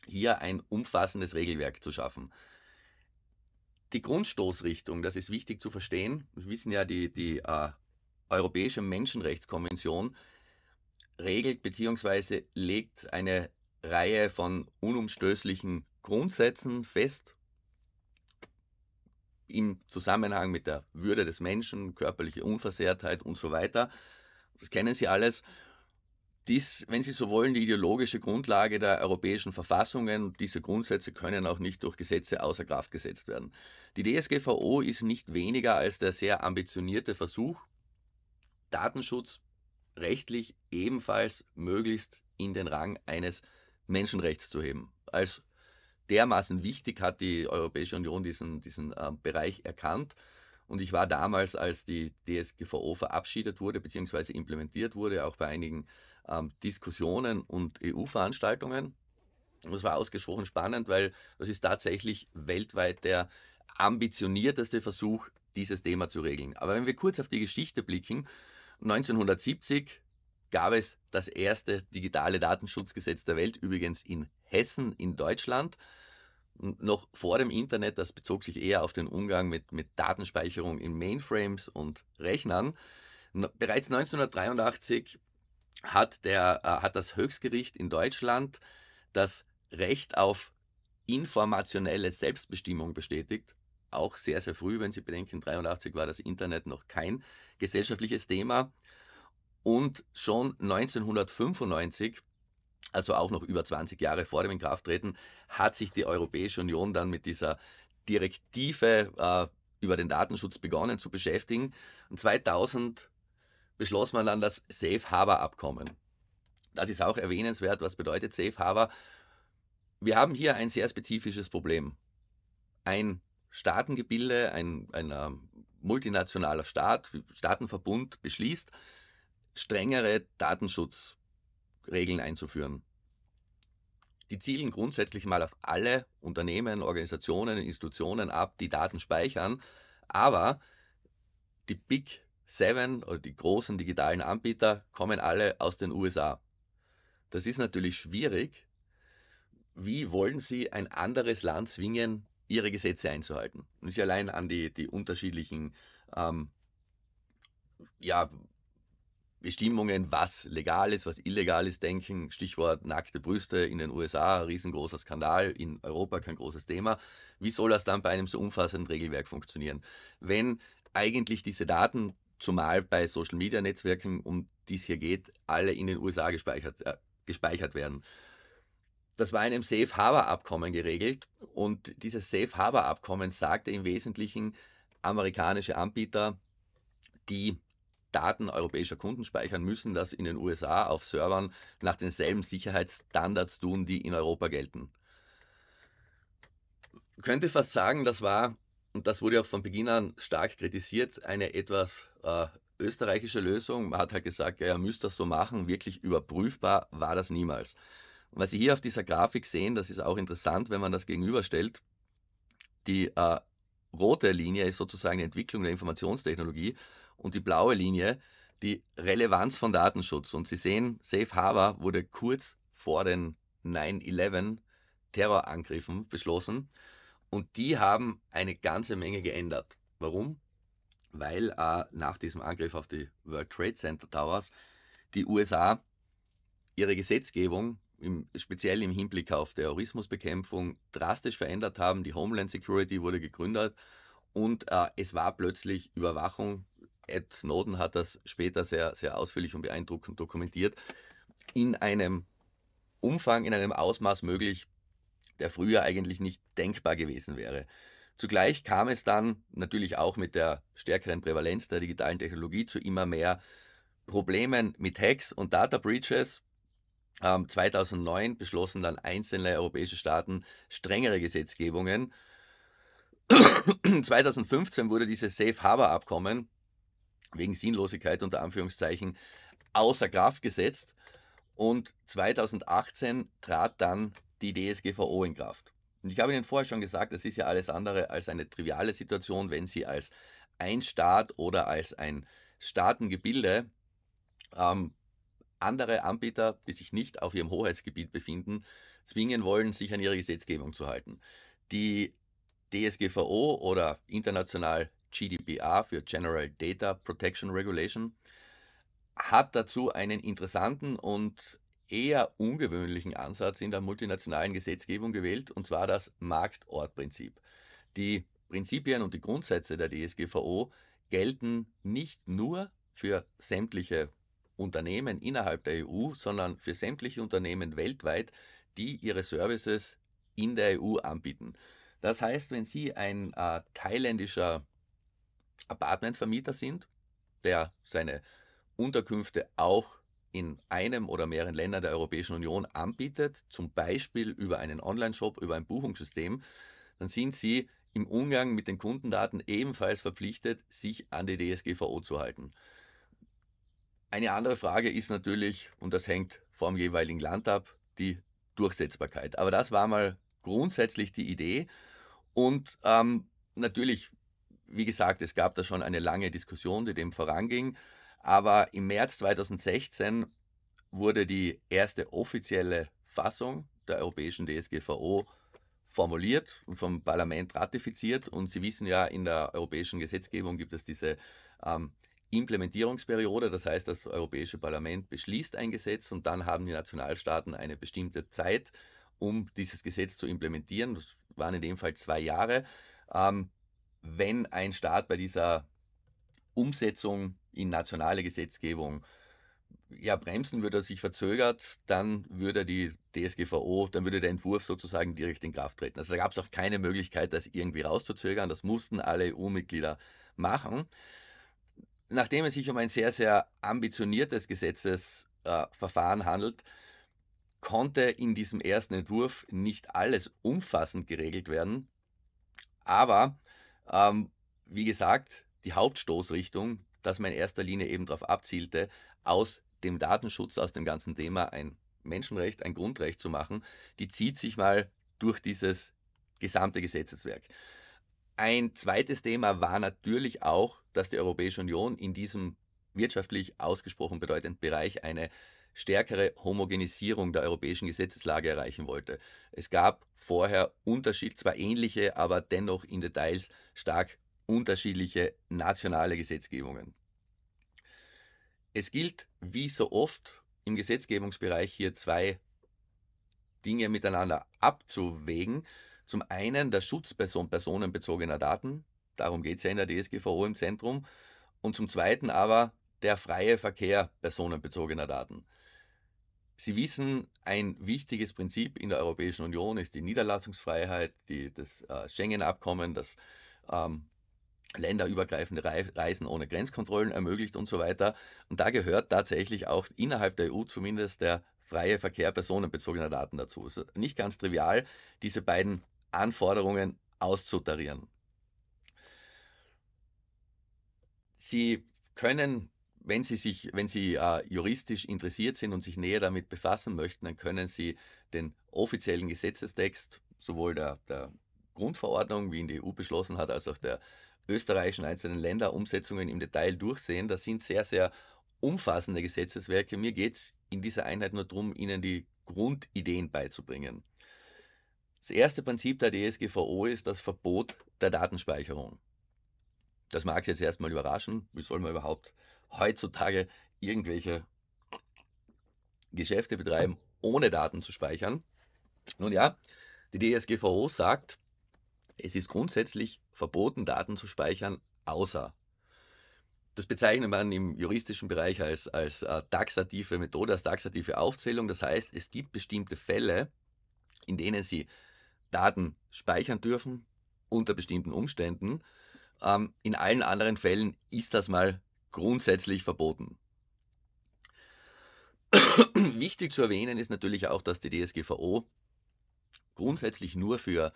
hier ein umfassendes Regelwerk zu schaffen. Die Grundstoßrichtung, das ist wichtig zu verstehen. Wir wissen ja, die, die äh, Europäische Menschenrechtskonvention regelt bzw. legt eine Reihe von unumstößlichen Grundsätzen fest im Zusammenhang mit der Würde des Menschen, körperliche Unversehrtheit und so weiter. Das kennen Sie alles. Dies, wenn Sie so wollen, die ideologische Grundlage der europäischen Verfassungen. Diese Grundsätze können auch nicht durch Gesetze außer Kraft gesetzt werden. Die DSGVO ist nicht weniger als der sehr ambitionierte Versuch, Datenschutz rechtlich ebenfalls möglichst in den Rang eines Menschenrechts zu heben. Als dermaßen wichtig hat die Europäische Union diesen, diesen äh, Bereich erkannt. Und ich war damals, als die DSGVO verabschiedet wurde bzw. implementiert wurde, auch bei einigen ähm, Diskussionen und EU-Veranstaltungen. Das war ausgesprochen spannend, weil das ist tatsächlich weltweit der ambitionierteste Versuch, dieses Thema zu regeln. Aber wenn wir kurz auf die Geschichte blicken, 1970 gab es das erste digitale Datenschutzgesetz der Welt, übrigens in Hessen in Deutschland. Noch vor dem Internet, das bezog sich eher auf den Umgang mit, mit Datenspeicherung in Mainframes und Rechnern. Bereits 1983 hat, der, äh, hat das Höchstgericht in Deutschland das Recht auf informationelle Selbstbestimmung bestätigt auch sehr, sehr früh, wenn Sie bedenken, 1983 war das Internet noch kein gesellschaftliches Thema. Und schon 1995, also auch noch über 20 Jahre vor dem Inkrafttreten, hat sich die Europäische Union dann mit dieser Direktive äh, über den Datenschutz begonnen zu beschäftigen. Und 2000 beschloss man dann das Safe Harbor Abkommen. Das ist auch erwähnenswert. Was bedeutet Safe Harbor? Wir haben hier ein sehr spezifisches Problem. Ein Staatengebilde, ein, ein multinationaler Staat, Staatenverbund beschließt, strengere Datenschutzregeln einzuführen. Die zielen grundsätzlich mal auf alle Unternehmen, Organisationen, Institutionen ab, die Daten speichern, aber die Big Seven oder die großen digitalen Anbieter kommen alle aus den USA. Das ist natürlich schwierig. Wie wollen Sie ein anderes Land zwingen, ihre Gesetze einzuhalten. Und sie allein an die, die unterschiedlichen ähm, ja, Bestimmungen, was legal ist, was illegal ist, denken. Stichwort nackte Brüste in den USA, riesengroßer Skandal, in Europa kein großes Thema. Wie soll das dann bei einem so umfassenden Regelwerk funktionieren? Wenn eigentlich diese Daten, zumal bei Social-Media-Netzwerken, um die es hier geht, alle in den USA gespeichert, äh, gespeichert werden. Das war in einem Safe Harbor Abkommen geregelt und dieses Safe Harbor Abkommen sagte im Wesentlichen, amerikanische Anbieter, die Daten europäischer Kunden speichern müssen, das in den USA auf Servern nach denselben Sicherheitsstandards tun, die in Europa gelten. könnte fast sagen, das war, und das wurde auch von Beginn an stark kritisiert, eine etwas äh, österreichische Lösung. Man hat halt gesagt, ja, ihr müsst das so machen, wirklich überprüfbar war das niemals. Was Sie hier auf dieser Grafik sehen, das ist auch interessant, wenn man das gegenüberstellt. Die äh, rote Linie ist sozusagen die Entwicklung der Informationstechnologie und die blaue Linie die Relevanz von Datenschutz. Und Sie sehen, Safe Harbor wurde kurz vor den 9-11 Terrorangriffen beschlossen und die haben eine ganze Menge geändert. Warum? Weil äh, nach diesem Angriff auf die World Trade Center Towers die USA ihre Gesetzgebung im, speziell im Hinblick auf Terrorismusbekämpfung drastisch verändert haben. Die Homeland Security wurde gegründet und äh, es war plötzlich Überwachung. Ed Snowden hat das später sehr, sehr ausführlich und beeindruckend dokumentiert. In einem Umfang, in einem Ausmaß möglich, der früher eigentlich nicht denkbar gewesen wäre. Zugleich kam es dann natürlich auch mit der stärkeren Prävalenz der digitalen Technologie zu immer mehr Problemen mit Hacks und Data Breaches, 2009 ähm, beschlossen dann einzelne europäische Staaten strengere Gesetzgebungen. 2015 wurde dieses Safe Harbor Abkommen wegen Sinnlosigkeit unter Anführungszeichen außer Kraft gesetzt und 2018 trat dann die DSGVO in Kraft. Und ich habe Ihnen vorher schon gesagt, das ist ja alles andere als eine triviale Situation, wenn Sie als ein Staat oder als ein Staatengebilde ähm, andere Anbieter, die sich nicht auf ihrem Hoheitsgebiet befinden, zwingen wollen, sich an ihre Gesetzgebung zu halten. Die DSGVO oder international GDPR für General Data Protection Regulation hat dazu einen interessanten und eher ungewöhnlichen Ansatz in der multinationalen Gesetzgebung gewählt, und zwar das Marktortprinzip. Die Prinzipien und die Grundsätze der DSGVO gelten nicht nur für sämtliche Unternehmen innerhalb der EU, sondern für sämtliche Unternehmen weltweit, die ihre Services in der EU anbieten. Das heißt, wenn Sie ein äh, thailändischer Apartmentvermieter sind, der seine Unterkünfte auch in einem oder mehreren Ländern der Europäischen Union anbietet, zum Beispiel über einen Online-Shop, über ein Buchungssystem, dann sind Sie im Umgang mit den Kundendaten ebenfalls verpflichtet, sich an die DSGVO zu halten. Eine andere Frage ist natürlich, und das hängt vom jeweiligen Land ab, die Durchsetzbarkeit. Aber das war mal grundsätzlich die Idee. Und ähm, natürlich, wie gesagt, es gab da schon eine lange Diskussion, die dem voranging. Aber im März 2016 wurde die erste offizielle Fassung der europäischen DSGVO formuliert und vom Parlament ratifiziert. Und Sie wissen ja, in der europäischen Gesetzgebung gibt es diese ähm, Implementierungsperiode, das heißt, das Europäische Parlament beschließt ein Gesetz und dann haben die Nationalstaaten eine bestimmte Zeit, um dieses Gesetz zu implementieren. Das waren in dem Fall zwei Jahre. Ähm, wenn ein Staat bei dieser Umsetzung in nationale Gesetzgebung ja, bremsen würde, sich verzögert, dann würde die DSGVO, dann würde der Entwurf sozusagen direkt in Kraft treten. Also da gab es auch keine Möglichkeit, das irgendwie rauszuzögern. Das mussten alle EU-Mitglieder machen nachdem es sich um ein sehr, sehr ambitioniertes Gesetzesverfahren äh, handelt, konnte in diesem ersten Entwurf nicht alles umfassend geregelt werden. Aber ähm, wie gesagt, die Hauptstoßrichtung, dass man in erster Linie eben darauf abzielte, aus dem Datenschutz, aus dem ganzen Thema ein Menschenrecht, ein Grundrecht zu machen, die zieht sich mal durch dieses gesamte Gesetzeswerk. Ein zweites Thema war natürlich auch, dass die Europäische Union in diesem wirtschaftlich ausgesprochen bedeutenden Bereich eine stärkere Homogenisierung der europäischen Gesetzeslage erreichen wollte. Es gab vorher Unterschied, zwar ähnliche, aber dennoch in Details stark unterschiedliche nationale Gesetzgebungen. Es gilt, wie so oft im Gesetzgebungsbereich, hier zwei Dinge miteinander abzuwägen. Zum einen der Schutz personenbezogener Daten, darum geht es ja in der DSGVO im Zentrum, und zum zweiten aber der freie Verkehr personenbezogener Daten. Sie wissen, ein wichtiges Prinzip in der Europäischen Union ist die Niederlassungsfreiheit, die, das äh, Schengen-Abkommen, das ähm, länderübergreifende Reisen ohne Grenzkontrollen ermöglicht und so weiter. Und da gehört tatsächlich auch innerhalb der EU zumindest der freie Verkehr personenbezogener Daten dazu. Es also nicht ganz trivial, diese beiden Anforderungen auszutarieren. Sie können, wenn Sie sich, wenn Sie äh, juristisch interessiert sind und sich näher damit befassen möchten, dann können Sie den offiziellen Gesetzestext sowohl der, der Grundverordnung, wie ihn die EU beschlossen hat, als auch der österreichischen einzelnen Länderumsetzungen im Detail durchsehen. Das sind sehr, sehr umfassende Gesetzeswerke. Mir geht es in dieser Einheit nur darum, Ihnen die Grundideen beizubringen. Das erste Prinzip der DSGVO ist das Verbot der Datenspeicherung. Das mag jetzt erstmal überraschen. Wie soll man überhaupt heutzutage irgendwelche Geschäfte betreiben, ohne Daten zu speichern? Nun ja, die DSGVO sagt, es ist grundsätzlich verboten, Daten zu speichern, außer. Das bezeichnet man im juristischen Bereich als, als äh, taxative Methode, als taxative Aufzählung. Das heißt, es gibt bestimmte Fälle, in denen sie Daten speichern dürfen unter bestimmten Umständen. Ähm, in allen anderen Fällen ist das mal grundsätzlich verboten. (clears throat) Wichtig zu erwähnen ist natürlich auch, dass die DSGVO grundsätzlich nur für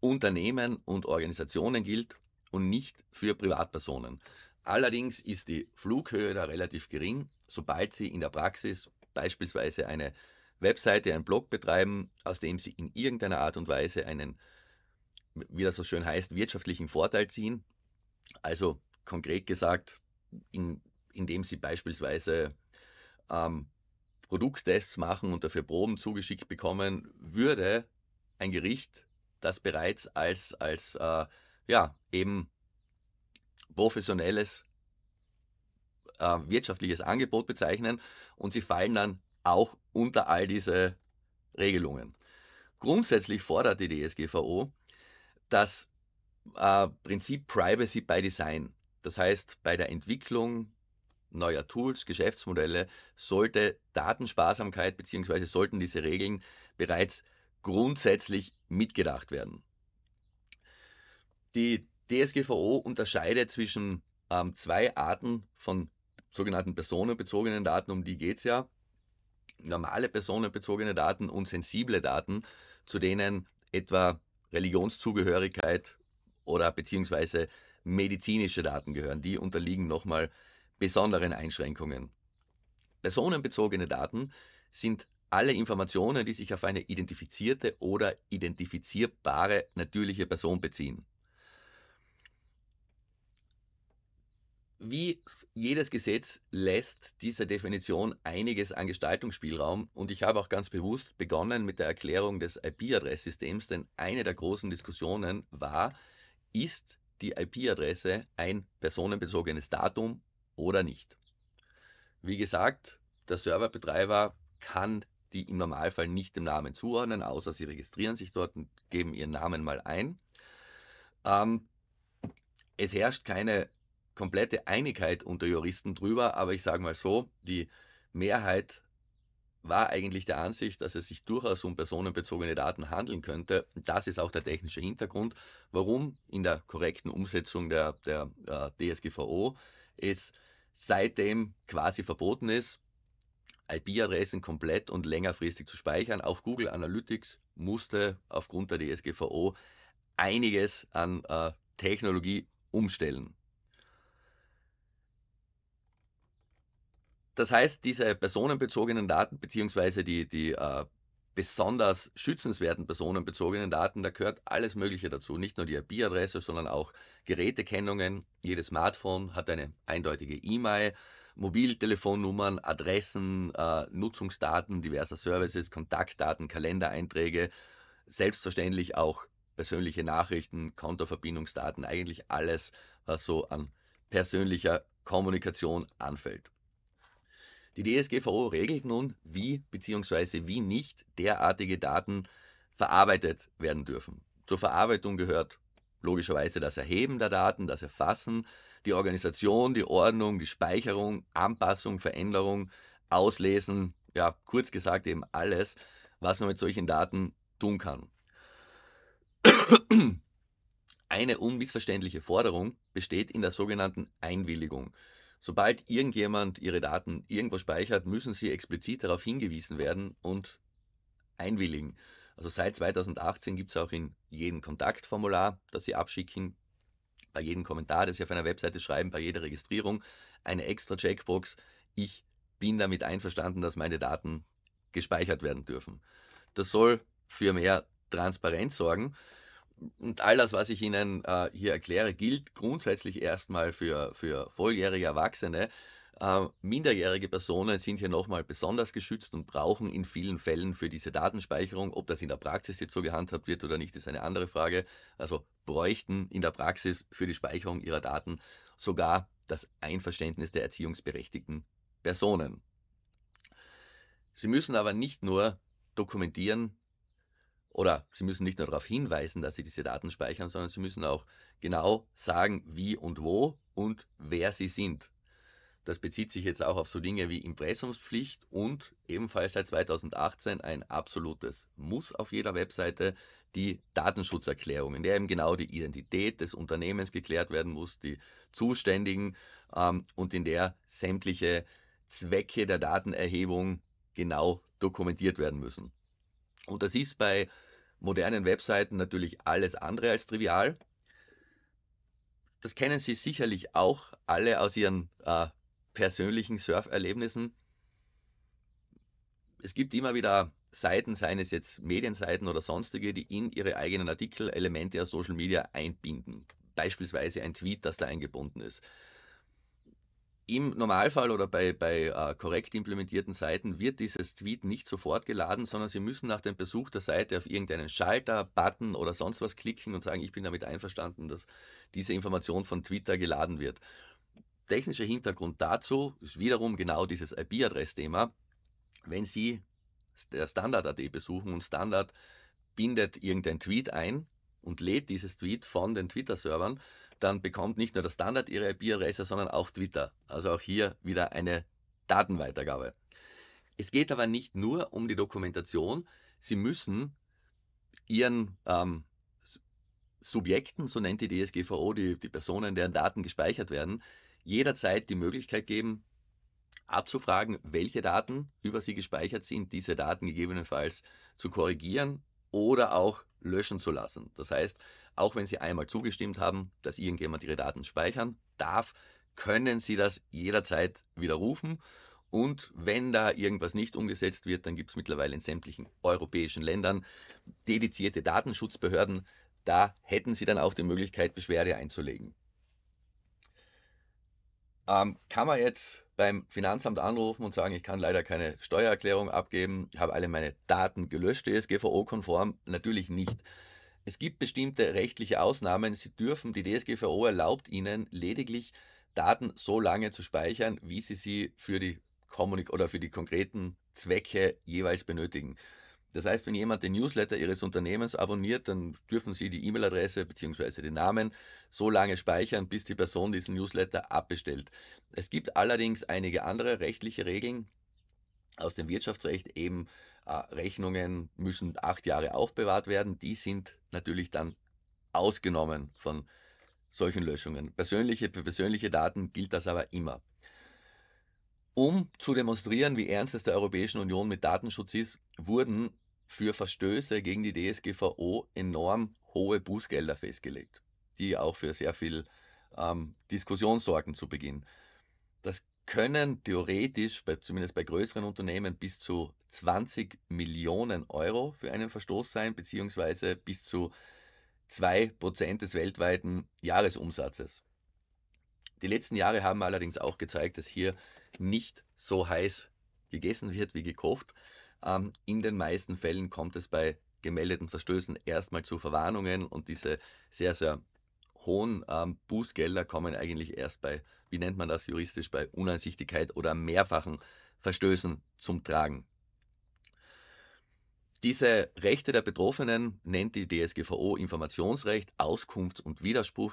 Unternehmen und Organisationen gilt und nicht für Privatpersonen. Allerdings ist die Flughöhe da relativ gering, sobald sie in der Praxis beispielsweise eine Webseite, einen Blog betreiben, aus dem sie in irgendeiner Art und Weise einen, wie das so schön heißt, wirtschaftlichen Vorteil ziehen. Also konkret gesagt, in, indem sie beispielsweise ähm, Produkttests machen und dafür Proben zugeschickt bekommen, würde ein Gericht das bereits als, als äh, ja, eben professionelles äh, wirtschaftliches Angebot bezeichnen und sie fallen dann auch unter all diese Regelungen. Grundsätzlich fordert die DSGVO das äh, Prinzip Privacy by Design. Das heißt, bei der Entwicklung neuer Tools, Geschäftsmodelle sollte Datensparsamkeit bzw. sollten diese Regeln bereits grundsätzlich mitgedacht werden. Die DSGVO unterscheidet zwischen ähm, zwei Arten von sogenannten personenbezogenen Daten, um die geht es ja normale personenbezogene Daten und sensible Daten, zu denen etwa Religionszugehörigkeit oder beziehungsweise medizinische Daten gehören. Die unterliegen nochmal besonderen Einschränkungen. Personenbezogene Daten sind alle Informationen, die sich auf eine identifizierte oder identifizierbare natürliche Person beziehen. Wie jedes Gesetz lässt diese Definition einiges an Gestaltungsspielraum und ich habe auch ganz bewusst begonnen mit der Erklärung des IP-Adresssystems, denn eine der großen Diskussionen war, ist die IP-Adresse ein personenbezogenes Datum oder nicht? Wie gesagt, der Serverbetreiber kann die im Normalfall nicht dem Namen zuordnen, außer sie registrieren sich dort und geben ihren Namen mal ein. Ähm, es herrscht keine komplette Einigkeit unter Juristen drüber, aber ich sage mal so, die Mehrheit war eigentlich der Ansicht, dass es sich durchaus um personenbezogene Daten handeln könnte. Das ist auch der technische Hintergrund, warum in der korrekten Umsetzung der, der äh, DSGVO es seitdem quasi verboten ist, IP-Adressen komplett und längerfristig zu speichern. Auch Google Analytics musste aufgrund der DSGVO einiges an äh, Technologie umstellen. Das heißt, diese personenbezogenen Daten, beziehungsweise die, die äh, besonders schützenswerten personenbezogenen Daten, da gehört alles Mögliche dazu. Nicht nur die IP-Adresse, sondern auch Gerätekennungen. Jedes Smartphone hat eine eindeutige E-Mail, Mobiltelefonnummern, Adressen, äh, Nutzungsdaten diverser Services, Kontaktdaten, Kalendereinträge, selbstverständlich auch persönliche Nachrichten, Kontoverbindungsdaten, eigentlich alles, was so an persönlicher Kommunikation anfällt. Die DSGVO regelt nun, wie bzw. wie nicht derartige Daten verarbeitet werden dürfen. Zur Verarbeitung gehört logischerweise das Erheben der Daten, das Erfassen, die Organisation, die Ordnung, die Speicherung, Anpassung, Veränderung, Auslesen, ja, kurz gesagt eben alles, was man mit solchen Daten tun kann. Eine unmissverständliche Forderung besteht in der sogenannten Einwilligung. Sobald irgendjemand Ihre Daten irgendwo speichert, müssen Sie explizit darauf hingewiesen werden und einwilligen. Also seit 2018 gibt es auch in jedem Kontaktformular, das Sie abschicken, bei jedem Kommentar, das Sie auf einer Webseite schreiben, bei jeder Registrierung eine extra Checkbox. Ich bin damit einverstanden, dass meine Daten gespeichert werden dürfen. Das soll für mehr Transparenz sorgen und all das, was ich Ihnen äh, hier erkläre, gilt grundsätzlich erstmal für, für volljährige Erwachsene. Äh, minderjährige Personen sind hier nochmal besonders geschützt und brauchen in vielen Fällen für diese Datenspeicherung, ob das in der Praxis jetzt so gehandhabt wird oder nicht, ist eine andere Frage. Also bräuchten in der Praxis für die Speicherung ihrer Daten sogar das Einverständnis der erziehungsberechtigten Personen. Sie müssen aber nicht nur dokumentieren, oder Sie müssen nicht nur darauf hinweisen, dass Sie diese Daten speichern, sondern Sie müssen auch genau sagen, wie und wo und wer Sie sind. Das bezieht sich jetzt auch auf so Dinge wie Impressumspflicht und ebenfalls seit 2018 ein absolutes Muss auf jeder Webseite die Datenschutzerklärung, in der eben genau die Identität des Unternehmens geklärt werden muss, die Zuständigen ähm, und in der sämtliche Zwecke der Datenerhebung genau dokumentiert werden müssen. Und das ist bei modernen Webseiten natürlich alles andere als trivial. Das kennen Sie sicherlich auch alle aus Ihren äh, persönlichen Surferlebnissen. Es gibt immer wieder Seiten, seien es jetzt Medienseiten oder sonstige, die in ihre eigenen Artikel Elemente aus Social Media einbinden. Beispielsweise ein Tweet, das da eingebunden ist. Im Normalfall oder bei, bei äh, korrekt implementierten Seiten wird dieses Tweet nicht sofort geladen, sondern Sie müssen nach dem Besuch der Seite auf irgendeinen Schalter, Button oder sonst was klicken und sagen, ich bin damit einverstanden, dass diese Information von Twitter geladen wird. Technischer Hintergrund dazu ist wiederum genau dieses IP-Adress-Thema. Wenn Sie der äh, Standard.at besuchen und Standard bindet irgendein Tweet ein und lädt dieses Tweet von den Twitter-Servern, dann bekommt nicht nur der Standard ihre IP-Adresse, sondern auch Twitter. Also auch hier wieder eine Datenweitergabe. Es geht aber nicht nur um die Dokumentation. Sie müssen ihren ähm, Subjekten, so nennt die DSGVO, die, die Personen, deren Daten gespeichert werden, jederzeit die Möglichkeit geben, abzufragen, welche Daten über sie gespeichert sind, diese Daten gegebenenfalls zu korrigieren, oder auch löschen zu lassen. Das heißt, auch wenn Sie einmal zugestimmt haben, dass irgendjemand Ihre Daten speichern darf, können Sie das jederzeit widerrufen. Und wenn da irgendwas nicht umgesetzt wird, dann gibt es mittlerweile in sämtlichen europäischen Ländern dedizierte Datenschutzbehörden. Da hätten Sie dann auch die Möglichkeit, Beschwerde einzulegen. Ähm, kann man jetzt beim Finanzamt anrufen und sagen, ich kann leider keine Steuererklärung abgeben, habe alle meine Daten gelöscht, DSGVO-konform? Natürlich nicht. Es gibt bestimmte rechtliche Ausnahmen. Sie dürfen, die DSGVO erlaubt Ihnen lediglich Daten so lange zu speichern, wie Sie sie für die Kommunik oder für die konkreten Zwecke jeweils benötigen. Das heißt, wenn jemand den Newsletter Ihres Unternehmens abonniert, dann dürfen Sie die E-Mail-Adresse bzw. den Namen so lange speichern, bis die Person diesen Newsletter abbestellt. Es gibt allerdings einige andere rechtliche Regeln aus dem Wirtschaftsrecht, eben äh, Rechnungen müssen acht Jahre aufbewahrt werden. Die sind natürlich dann ausgenommen von solchen Löschungen. Persönliche, für persönliche Daten gilt das aber immer. Um zu demonstrieren, wie ernst es der Europäischen Union mit Datenschutz ist, wurden für Verstöße gegen die DSGVO enorm hohe Bußgelder festgelegt, die auch für sehr viel ähm, Diskussion sorgen zu Beginn. Das können theoretisch, bei, zumindest bei größeren Unternehmen, bis zu 20 Millionen Euro für einen Verstoß sein, beziehungsweise bis zu 2% des weltweiten Jahresumsatzes. Die letzten Jahre haben allerdings auch gezeigt, dass hier nicht so heiß gegessen wird wie gekocht. Ähm, in den meisten Fällen kommt es bei gemeldeten Verstößen erstmal zu Verwarnungen und diese sehr, sehr hohen ähm, Bußgelder kommen eigentlich erst bei, wie nennt man das juristisch, bei Uneinsichtigkeit oder mehrfachen Verstößen zum Tragen. Diese Rechte der Betroffenen nennt die DSGVO Informationsrecht, Auskunfts- und, Widerspruch,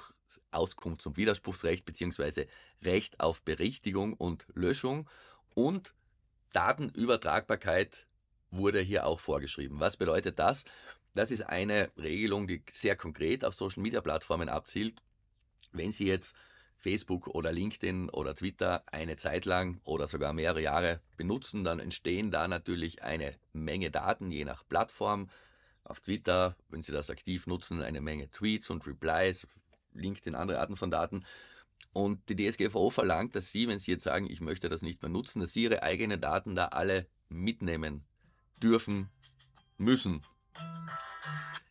Auskunfts und Widerspruchsrecht bzw. Recht auf Berichtigung und Löschung und Datenübertragbarkeit wurde hier auch vorgeschrieben. Was bedeutet das? Das ist eine Regelung, die sehr konkret auf Social-Media-Plattformen abzielt. Wenn Sie jetzt Facebook oder LinkedIn oder Twitter eine Zeit lang oder sogar mehrere Jahre benutzen, dann entstehen da natürlich eine Menge Daten, je nach Plattform. Auf Twitter, wenn Sie das aktiv nutzen, eine Menge Tweets und Replies, LinkedIn andere Arten von Daten. Und die DSGVO verlangt, dass Sie, wenn Sie jetzt sagen, ich möchte das nicht mehr nutzen, dass Sie Ihre eigenen Daten da alle mitnehmen dürfen, müssen.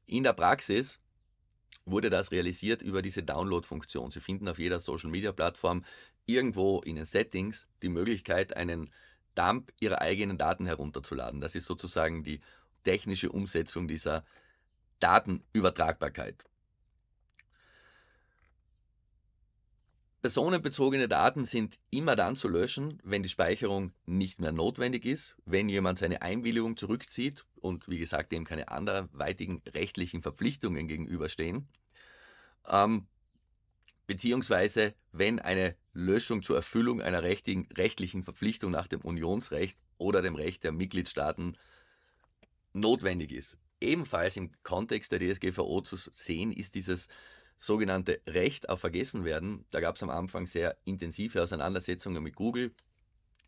In der Praxis wurde das realisiert über diese Download-Funktion. Sie finden auf jeder Social-Media-Plattform irgendwo in den Settings die Möglichkeit, einen Dump ihrer eigenen Daten herunterzuladen. Das ist sozusagen die technische Umsetzung dieser Datenübertragbarkeit. Personenbezogene Daten sind immer dann zu löschen, wenn die Speicherung nicht mehr notwendig ist, wenn jemand seine Einwilligung zurückzieht und wie gesagt dem keine anderweitigen rechtlichen Verpflichtungen gegenüberstehen, ähm, beziehungsweise wenn eine Löschung zur Erfüllung einer rechtigen, rechtlichen Verpflichtung nach dem Unionsrecht oder dem Recht der Mitgliedstaaten notwendig ist. Ebenfalls im Kontext der DSGVO zu sehen ist dieses sogenannte Recht auf Vergessenwerden. Da gab es am Anfang sehr intensive Auseinandersetzungen mit Google.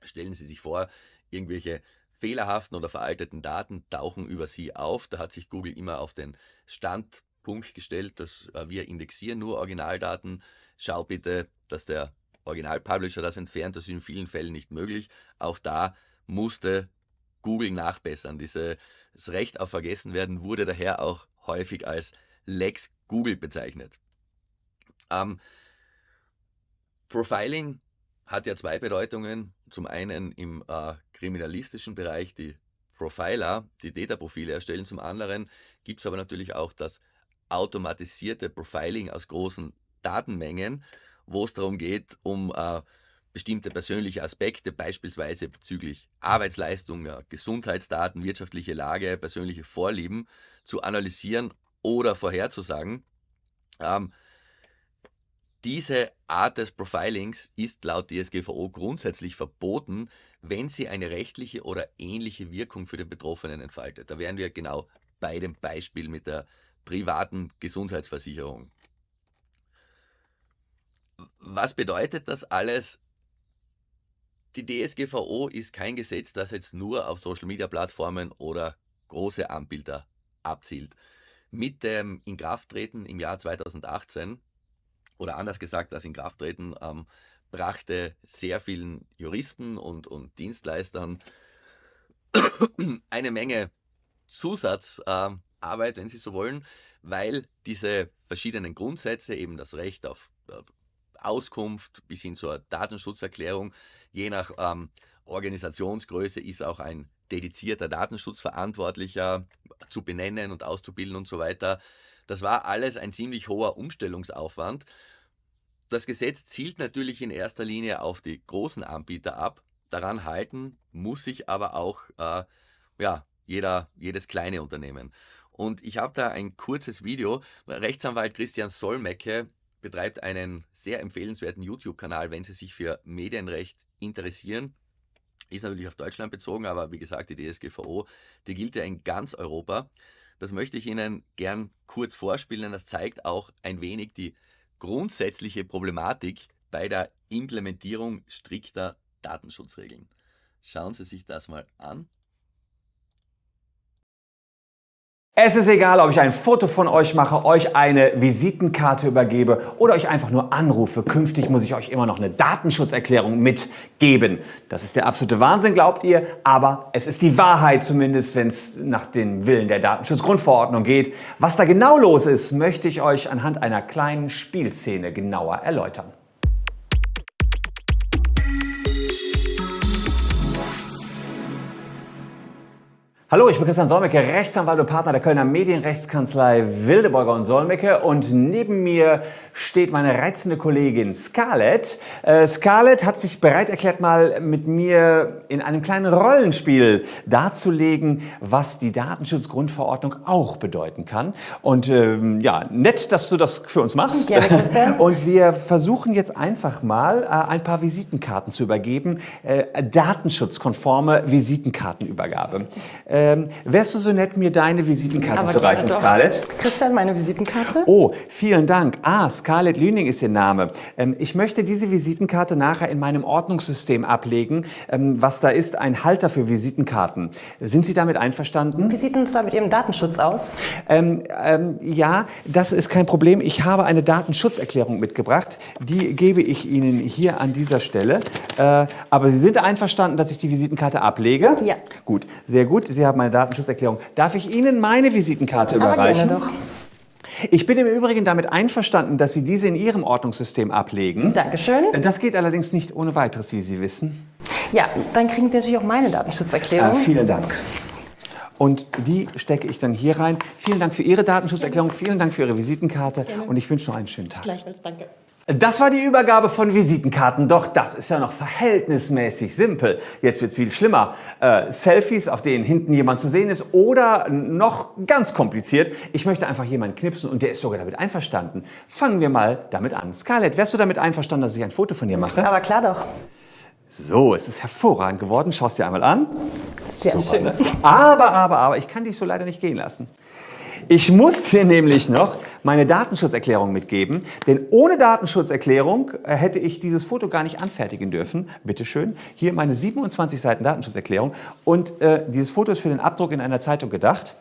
Stellen Sie sich vor, irgendwelche fehlerhaften oder veralteten Daten tauchen über Sie auf. Da hat sich Google immer auf den Standpunkt gestellt, dass äh, wir indexieren nur Originaldaten. Schau bitte, dass der Originalpublisher das entfernt. Das ist in vielen Fällen nicht möglich. Auch da musste Google nachbessern. Dieses Recht auf Vergessenwerden wurde daher auch häufig als Lex Google bezeichnet. Ähm, Profiling hat ja zwei Bedeutungen. Zum einen im äh, kriminalistischen Bereich die Profiler, die Data-Profile erstellen. Zum anderen gibt es aber natürlich auch das automatisierte Profiling aus großen Datenmengen, wo es darum geht, um äh, bestimmte persönliche Aspekte, beispielsweise bezüglich Arbeitsleistung, äh, Gesundheitsdaten, wirtschaftliche Lage, persönliche Vorlieben, zu analysieren oder vorherzusagen. Ähm, diese Art des Profilings ist laut DSGVO grundsätzlich verboten, wenn sie eine rechtliche oder ähnliche Wirkung für den Betroffenen entfaltet. Da wären wir genau bei dem Beispiel mit der privaten Gesundheitsversicherung. Was bedeutet das alles? Die DSGVO ist kein Gesetz, das jetzt nur auf Social-Media-Plattformen oder große Anbieter abzielt. Mit dem Inkrafttreten im Jahr 2018 oder anders gesagt, das in Kraft treten, ähm, brachte sehr vielen Juristen und, und Dienstleistern eine Menge Zusatzarbeit, ähm, äh, wenn Sie so wollen, weil diese verschiedenen Grundsätze, eben das Recht auf äh, Auskunft bis hin zur Datenschutzerklärung, je nach ähm, Organisationsgröße ist auch ein dedizierter Datenschutzverantwortlicher zu benennen und auszubilden und so weiter. Das war alles ein ziemlich hoher Umstellungsaufwand. Das Gesetz zielt natürlich in erster Linie auf die großen Anbieter ab. Daran halten muss sich aber auch äh, ja, jeder, jedes kleine Unternehmen. Und ich habe da ein kurzes Video. Rechtsanwalt Christian Solmecke betreibt einen sehr empfehlenswerten YouTube-Kanal, wenn Sie sich für Medienrecht interessieren. Ist natürlich auf Deutschland bezogen, aber wie gesagt, die DSGVO, die gilt ja in ganz Europa. Das möchte ich Ihnen gern kurz vorspielen. Das zeigt auch ein wenig die grundsätzliche Problematik bei der Implementierung strikter Datenschutzregeln. Schauen Sie sich das mal an. Es ist egal, ob ich ein Foto von euch mache, euch eine Visitenkarte übergebe oder euch einfach nur anrufe. Künftig muss ich euch immer noch eine Datenschutzerklärung mitgeben. Das ist der absolute Wahnsinn, glaubt ihr, aber es ist die Wahrheit, zumindest wenn es nach den Willen der Datenschutzgrundverordnung geht. Was da genau los ist, möchte ich euch anhand einer kleinen Spielszene genauer erläutern. Hallo, ich bin Christian Solmecke, Rechtsanwalt und Partner der Kölner Medienrechtskanzlei Wildeborger und Solmecke und neben mir steht meine reizende Kollegin Scarlett. Äh, Scarlett hat sich bereit erklärt, mal mit mir in einem kleinen Rollenspiel darzulegen, was die Datenschutzgrundverordnung auch bedeuten kann. Und ähm, ja, nett, dass du das für uns machst. Gerne, Christian. (laughs) Und wir versuchen jetzt einfach mal äh, ein paar Visitenkarten zu übergeben, äh, datenschutzkonforme Visitenkartenübergabe ähm, wärst du so nett, mir deine Visitenkarte Aber zu reichen, doch. Scarlett? Christian, meine Visitenkarte. Oh, vielen Dank. Ah, Scarlett Lüning ist Ihr Name. Ähm, ich möchte diese Visitenkarte nachher in meinem Ordnungssystem ablegen. Ähm, was da ist, ein Halter für Visitenkarten. Sind Sie damit einverstanden? Wie sieht uns da mit Ihrem Datenschutz aus? Ähm, ähm, ja, das ist kein Problem. Ich habe eine Datenschutzerklärung mitgebracht. Die gebe ich Ihnen hier an dieser Stelle. Äh, aber Sie sind einverstanden, dass ich die Visitenkarte ablege? Ja. Gut, sehr gut. Sie Sie haben meine Datenschutzerklärung. Darf ich Ihnen meine Visitenkarte Aber überreichen? Gerne doch. Ich bin im Übrigen damit einverstanden, dass Sie diese in Ihrem Ordnungssystem ablegen. Dankeschön. Das geht allerdings nicht ohne weiteres, wie Sie wissen. Ja, dann kriegen Sie natürlich auch meine Datenschutzerklärung. Äh, vielen Dank. Und die stecke ich dann hier rein. Vielen Dank für Ihre Datenschutzerklärung, vielen Dank für Ihre Visitenkarte und ich wünsche noch einen schönen Tag. Gleichfalls, danke. Das war die Übergabe von Visitenkarten, doch das ist ja noch verhältnismäßig simpel. Jetzt wird es viel schlimmer. Äh, Selfies, auf denen hinten jemand zu sehen ist oder noch ganz kompliziert, ich möchte einfach jemanden knipsen und der ist sogar damit einverstanden. Fangen wir mal damit an. Scarlett, wärst du damit einverstanden, dass ich ein Foto von dir mache? Aber klar doch. So, es ist hervorragend geworden. Schau es dir einmal an. Sehr Super, schön. Ne? Aber, aber, aber, ich kann dich so leider nicht gehen lassen. Ich muss dir nämlich noch meine Datenschutzerklärung mitgeben, denn ohne Datenschutzerklärung äh, hätte ich dieses Foto gar nicht anfertigen dürfen. Bitte schön, hier meine 27 Seiten Datenschutzerklärung und äh, dieses Foto ist für den Abdruck in einer Zeitung gedacht.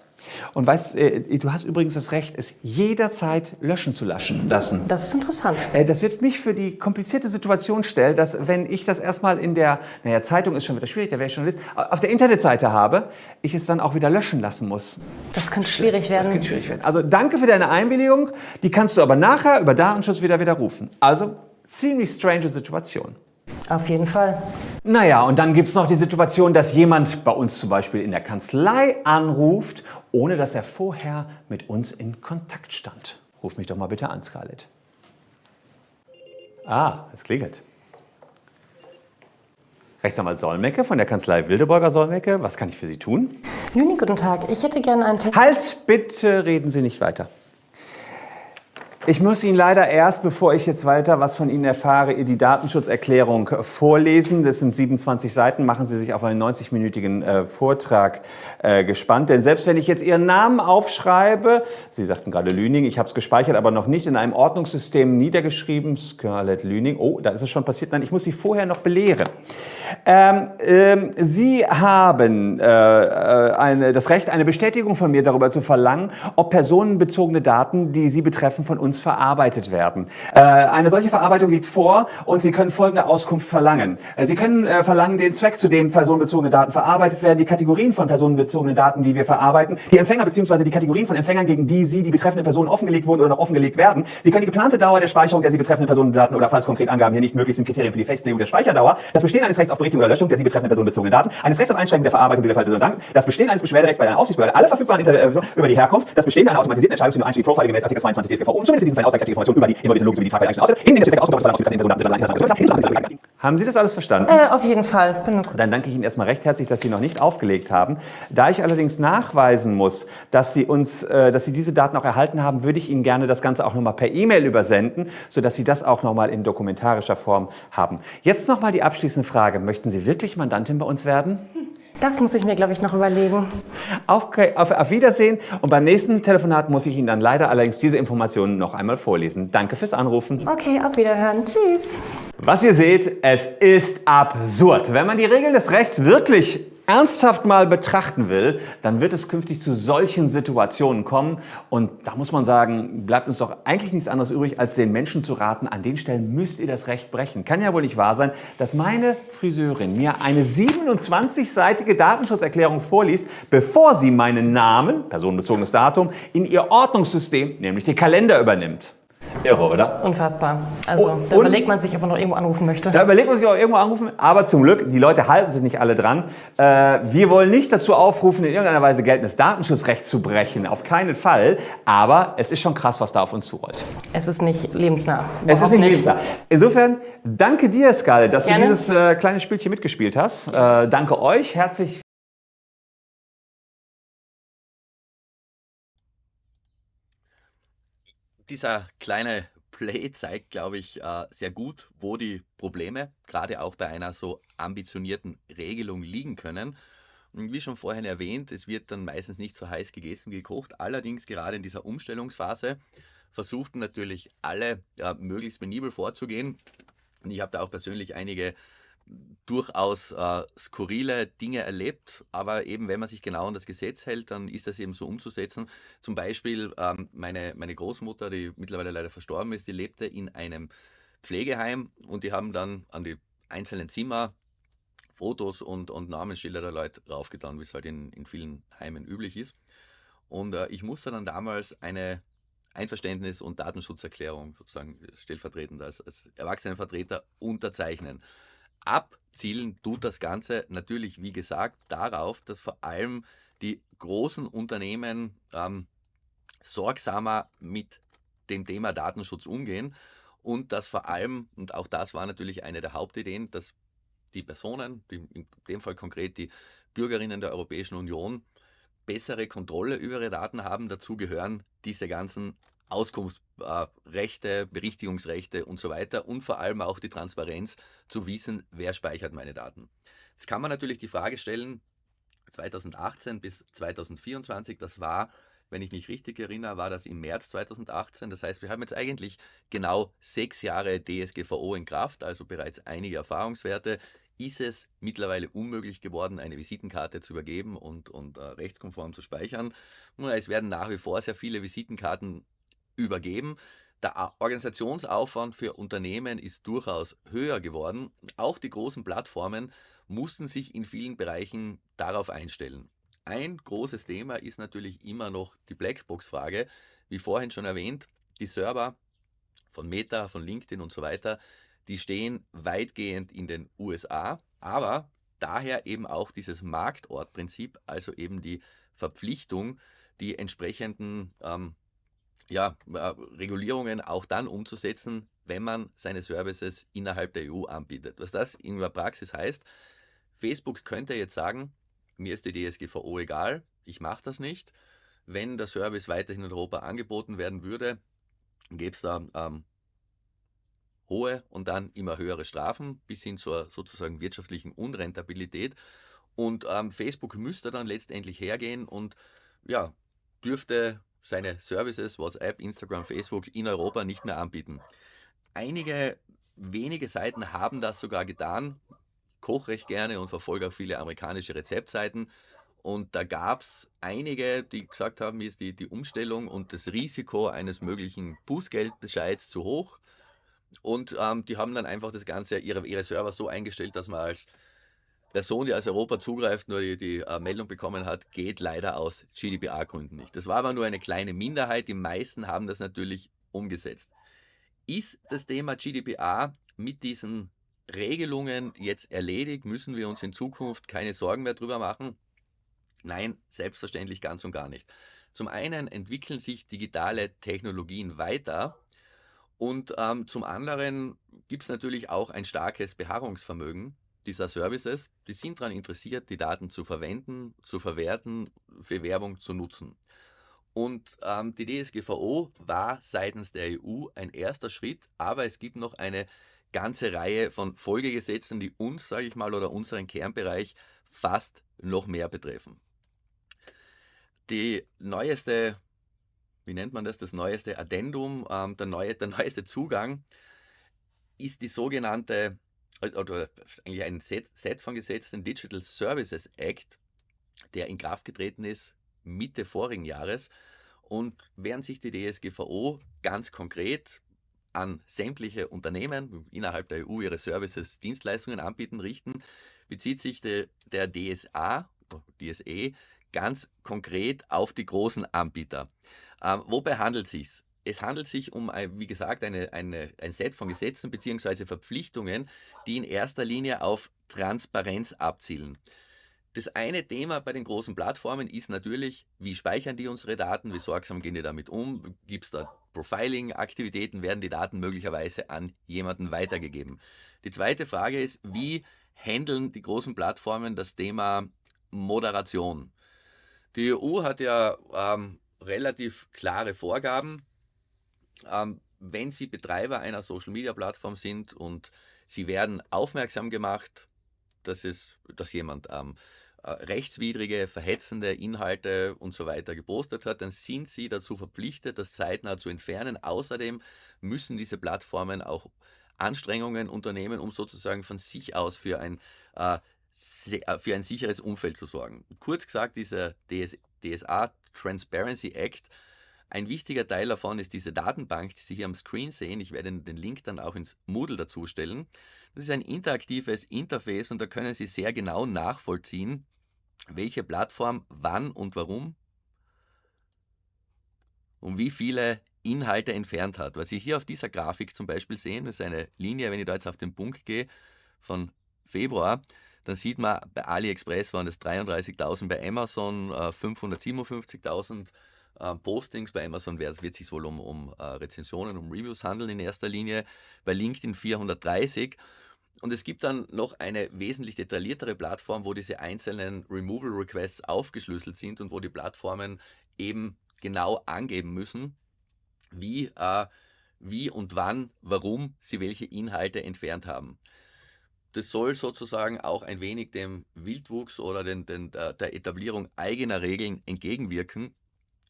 Und weißt, äh, du hast übrigens das Recht, es jederzeit löschen zu lassen. Das ist interessant. Äh, das wird mich für die komplizierte Situation stellen, dass wenn ich das erstmal in der, naja, Zeitung ist schon wieder schwierig, da wäre ich Journalist, auf der Internetseite habe, ich es dann auch wieder löschen lassen muss. Das könnte schwierig werden. Das könnte schwierig werden. Also danke für deine Einwilligung, die kannst du aber nachher über Datenschutz wieder widerrufen. Also ziemlich strange Situation. Auf jeden Fall. Naja, und dann gibt es noch die Situation, dass jemand bei uns zum Beispiel in der Kanzlei anruft, ohne dass er vorher mit uns in Kontakt stand. Ruf mich doch mal bitte an, Scarlett. Ah, es klingelt. Rechtsanwalt Solmecke von der Kanzlei Wildeburger Solmecke. Was kann ich für Sie tun? Juni, guten Tag. Ich hätte gerne einen Text. Halt, bitte reden Sie nicht weiter. Ich muss Ihnen leider erst, bevor ich jetzt weiter was von Ihnen erfahre, die Datenschutzerklärung vorlesen. Das sind 27 Seiten. Machen Sie sich auf einen 90-minütigen äh, Vortrag äh, gespannt. Denn selbst wenn ich jetzt Ihren Namen aufschreibe, Sie sagten gerade Lüning, ich habe es gespeichert, aber noch nicht in einem Ordnungssystem niedergeschrieben, Scarlett Lüning. Oh, da ist es schon passiert. Nein, ich muss Sie vorher noch belehren. Ähm, ähm, Sie haben äh, äh, eine, das Recht, eine Bestätigung von mir darüber zu verlangen, ob personenbezogene Daten, die Sie betreffen, von uns verarbeitet werden. Äh, eine solche Verarbeitung liegt vor und Sie können folgende Auskunft verlangen. Äh, Sie können äh, verlangen den Zweck, zu dem personenbezogene Daten verarbeitet werden, die Kategorien von personenbezogenen Daten, die wir verarbeiten, die Empfänger bzw. die Kategorien von Empfängern, gegen die Sie, die betreffenden Personen, offengelegt wurden oder noch offengelegt werden. Sie können die geplante Dauer der Speicherung der Sie betreffenden Personendaten oder falls konkret Angaben hier nicht möglich sind, Kriterien für die Festlegung der Speicherdauer, das Bestehen eines Rechts auf Korrektur oder Löschung der sie betreffenden personenbezogenen Daten, eines Rechts auf Einschränkung der Verarbeitung der Fallbesonderen Daten, das Bestehen eines Beschwerderechts bei einer Aufsichtsbehörde, alle verfügbaren Informationen äh, über die Herkunft, das Bestehen einer automatisierten Entscheidungsfindung einschließlich Profile gemäß Artikel 22 DSGVO und zumindest in diesem Fall aussagekräftige Informationen über die involvierte Logik sowie die Tragweite einzelner Ausfälle, in den Personendaten haben Sie das alles verstanden? Äh, auf jeden Fall. Dann danke ich Ihnen erstmal recht herzlich, dass Sie noch nicht aufgelegt haben. Da ich allerdings nachweisen muss, dass Sie uns, äh, dass Sie diese Daten auch erhalten haben, würde ich Ihnen gerne das Ganze auch nochmal per E-Mail übersenden, sodass Sie das auch nochmal in dokumentarischer Form haben. Jetzt nochmal die abschließende Frage. Möchten Sie wirklich Mandantin bei uns werden? Hm. (laughs) Das muss ich mir, glaube ich, noch überlegen. Auf, auf, auf Wiedersehen und beim nächsten Telefonat muss ich Ihnen dann leider allerdings diese Informationen noch einmal vorlesen. Danke fürs Anrufen. Okay, auf Wiederhören. Tschüss. Was ihr seht, es ist absurd. Wenn man die Regeln des Rechts wirklich ernsthaft mal betrachten will, dann wird es künftig zu solchen Situationen kommen. Und da muss man sagen, bleibt uns doch eigentlich nichts anderes übrig, als den Menschen zu raten, an den Stellen müsst ihr das Recht brechen. Kann ja wohl nicht wahr sein, dass meine Friseurin mir eine 27-seitige Datenschutzerklärung vorliest, bevor sie meinen Namen, personenbezogenes Datum, in ihr Ordnungssystem, nämlich den Kalender übernimmt. Irre, oder? Unfassbar. Also oh, und, da überlegt man sich, ob man noch irgendwo anrufen möchte. Da überlegt man sich auch irgendwo anrufen, aber zum Glück, die Leute halten sich nicht alle dran. Äh, wir wollen nicht dazu aufrufen, in irgendeiner Weise geltendes Datenschutzrecht zu brechen. Auf keinen Fall. Aber es ist schon krass, was da auf uns zurollt. Es ist nicht lebensnah. Es ist nicht, nicht, lebensnah. Insofern, danke dir, Skal, dass Gerne. du dieses äh, kleine Spielchen mitgespielt hast. Äh, danke euch. Herzlich dieser kleine Play zeigt, glaube ich, äh, sehr gut, wo die Probleme gerade auch bei einer so ambitionierten Regelung liegen können. Wie schon vorhin erwähnt, es wird dann meistens nicht so heiß gegessen wie gekocht. Allerdings gerade in dieser Umstellungsphase versuchten natürlich alle möglichst penibel vorzugehen. Und ich habe da auch persönlich einige durchaus äh, skurrile Dinge erlebt, aber eben wenn man sich genau an das Gesetz hält, dann ist das eben so umzusetzen. Zum Beispiel ähm, meine, meine Großmutter, die mittlerweile leider verstorben ist, die lebte in einem Pflegeheim und die haben dann an die einzelnen Zimmer Fotos und, und Namensschilder der Leute raufgetan, wie es halt in, in vielen Heimen üblich ist. Und äh, ich musste dann damals eine Einverständnis- und Datenschutzerklärung sozusagen stellvertretend als, als Erwachsenenvertreter unterzeichnen. Abzielen tut das Ganze natürlich, wie gesagt, darauf, dass vor allem die großen Unternehmen ähm, sorgsamer mit dem Thema Datenschutz umgehen und dass vor allem, und auch das war natürlich eine der Hauptideen, dass die Personen, die in dem Fall konkret die Bürgerinnen der Europäischen Union, bessere Kontrolle über ihre Daten haben. Dazu gehören diese ganzen Auskunftsrechte, Berichtigungsrechte und so weiter und vor allem auch die Transparenz zu wissen, wer speichert meine Daten. Jetzt kann man natürlich die Frage stellen, 2018 bis 2024, das war, wenn ich mich richtig erinnere, war das im März 2018. Das heißt, wir haben jetzt eigentlich genau sechs Jahre DSGVO in Kraft, also bereits einige Erfahrungswerte. Ist es mittlerweile unmöglich geworden, eine Visitenkarte zu übergeben und, und äh, rechtskonform zu speichern? Nun, es werden nach wie vor sehr viele Visitenkarten übergeben. Der Organisationsaufwand für Unternehmen ist durchaus höher geworden. Auch die großen Plattformen mussten sich in vielen Bereichen darauf einstellen. Ein großes Thema ist natürlich immer noch die Blackbox-Frage. Wie vorhin schon erwähnt, die Server von Meta, von LinkedIn und so weiter, die stehen weitgehend in den USA, aber daher eben auch dieses Marktortprinzip, also eben die Verpflichtung, die entsprechenden ähm, ja, äh, Regulierungen auch dann umzusetzen, wenn man seine Services innerhalb der EU anbietet. Was das in der Praxis heißt, Facebook könnte jetzt sagen, mir ist die DSGVO egal, ich mache das nicht. Wenn der Service weiterhin in Europa angeboten werden würde, gäbe es da ähm, hohe und dann immer höhere Strafen bis hin zur sozusagen wirtschaftlichen Unrentabilität. Und ähm, Facebook müsste dann letztendlich hergehen und ja, dürfte seine Services, WhatsApp, Instagram, Facebook in Europa nicht mehr anbieten. Einige wenige Seiten haben das sogar getan. Ich koche recht gerne und verfolge auch viele amerikanische Rezeptseiten. Und da gab es einige, die gesagt haben, mir ist die, die Umstellung und das Risiko eines möglichen Bußgeldbescheids zu hoch. Und ähm, die haben dann einfach das Ganze, ihre, ihre Server so eingestellt, dass man als Person, die aus Europa zugreift, nur die, die äh, Meldung bekommen hat, geht leider aus GDPR-Gründen nicht. Das war aber nur eine kleine Minderheit. Die meisten haben das natürlich umgesetzt. Ist das Thema GDPR mit diesen Regelungen jetzt erledigt? Müssen wir uns in Zukunft keine Sorgen mehr drüber machen? Nein, selbstverständlich ganz und gar nicht. Zum einen entwickeln sich digitale Technologien weiter und ähm, zum anderen gibt es natürlich auch ein starkes Beharrungsvermögen dieser Services, die sind daran interessiert, die Daten zu verwenden, zu verwerten, für Werbung zu nutzen. Und ähm, die DSGVO war seitens der EU ein erster Schritt, aber es gibt noch eine ganze Reihe von Folgegesetzen, die uns, sage ich mal, oder unseren Kernbereich fast noch mehr betreffen. Die neueste, wie nennt man das, das neueste Addendum, ähm, der, neue, der (laughs) neueste Zugang ist die sogenannte oder eigentlich ein Set, Set von Gesetzen, Digital Services Act, der in Kraft getreten ist Mitte vorigen Jahres. Und während sich die DSGVO ganz konkret an sämtliche Unternehmen innerhalb der EU ihre Services, Dienstleistungen anbieten, richten, bezieht sich de, der DSA, oh, DSE, ganz konkret auf die großen Anbieter. Ähm, wobei handelt es sich? es handelt sich um, wie gesagt, eine, eine, ein Set von Gesetzen bzw. Verpflichtungen, die in erster Linie auf Transparenz abzielen. Das eine Thema bei den großen Plattformen ist natürlich, wie speichern die unsere Daten, wie sorgsam gehen die damit um, gibt es da Profiling-Aktivitäten, werden die Daten möglicherweise an jemanden weitergegeben. Die zweite Frage ist, wie handeln die großen Plattformen das Thema Moderation? Die EU hat ja ähm, relativ klare Vorgaben, ähm, wenn Sie Betreiber einer Social-Media-Plattform sind und Sie werden aufmerksam gemacht, dass, es, dass jemand ähm, äh, rechtswidrige, verhetzende Inhalte und so weiter gepostet hat, dann sind sie dazu verpflichtet, das zeitnah zu entfernen. Außerdem müssen diese Plattformen auch Anstrengungen unternehmen, um sozusagen von sich aus für ein, äh, äh für ein sicheres Umfeld zu sorgen. Kurz gesagt, dieser DSA Transparency Act ein wichtiger Teil davon ist diese Datenbank, die Sie hier am Screen sehen. Ich werde den Link dann auch ins Moodle dazu stellen. Das ist ein interaktives Interface und da können Sie sehr genau nachvollziehen, welche Plattform wann und warum und wie viele Inhalte entfernt hat. Was Sie hier auf dieser Grafik zum Beispiel sehen, ist eine Linie, wenn ich da jetzt auf den Punkt gehe, von Februar, dann sieht man, bei AliExpress waren es 33.000, bei Amazon äh, 557.000 ähm, Postings. Bei Amazon wird, wird sich wohl um, um äh, Rezensionen, um Reviews handeln in erster Linie. Bei LinkedIn 430. Und es gibt dann noch eine wesentlich detailliertere Plattform, wo diese einzelnen Removal Requests aufgeschlüsselt sind und wo die Plattformen eben genau angeben müssen, wie, äh, wie und wann, warum sie welche Inhalte entfernt haben. Das soll sozusagen auch ein wenig dem Wildwuchs oder den, den, der, der Etablierung eigener Regeln entgegenwirken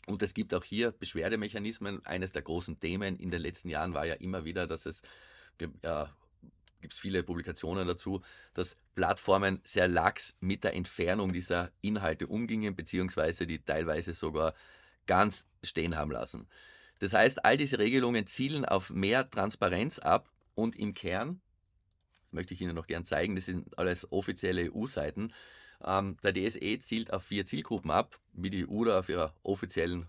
und es gibt auch hier Beschwerdemechanismen. Eines der großen Themen in den letzten Jahren war ja immer wieder, dass es, äh, gibt es viele Publikationen dazu, dass Plattformen sehr lax mit der Entfernung dieser Inhalte umgingen, beziehungsweise die teilweise sogar ganz stehen haben lassen. Das heißt, all diese Regelungen zielen auf mehr Transparenz ab und im Kern, das möchte ich Ihnen noch gern zeigen, das sind alles offizielle EU-Seiten, ähm, der DSE zielt auf vier Zielgruppen ab, wie die EU auf ihrer offiziellen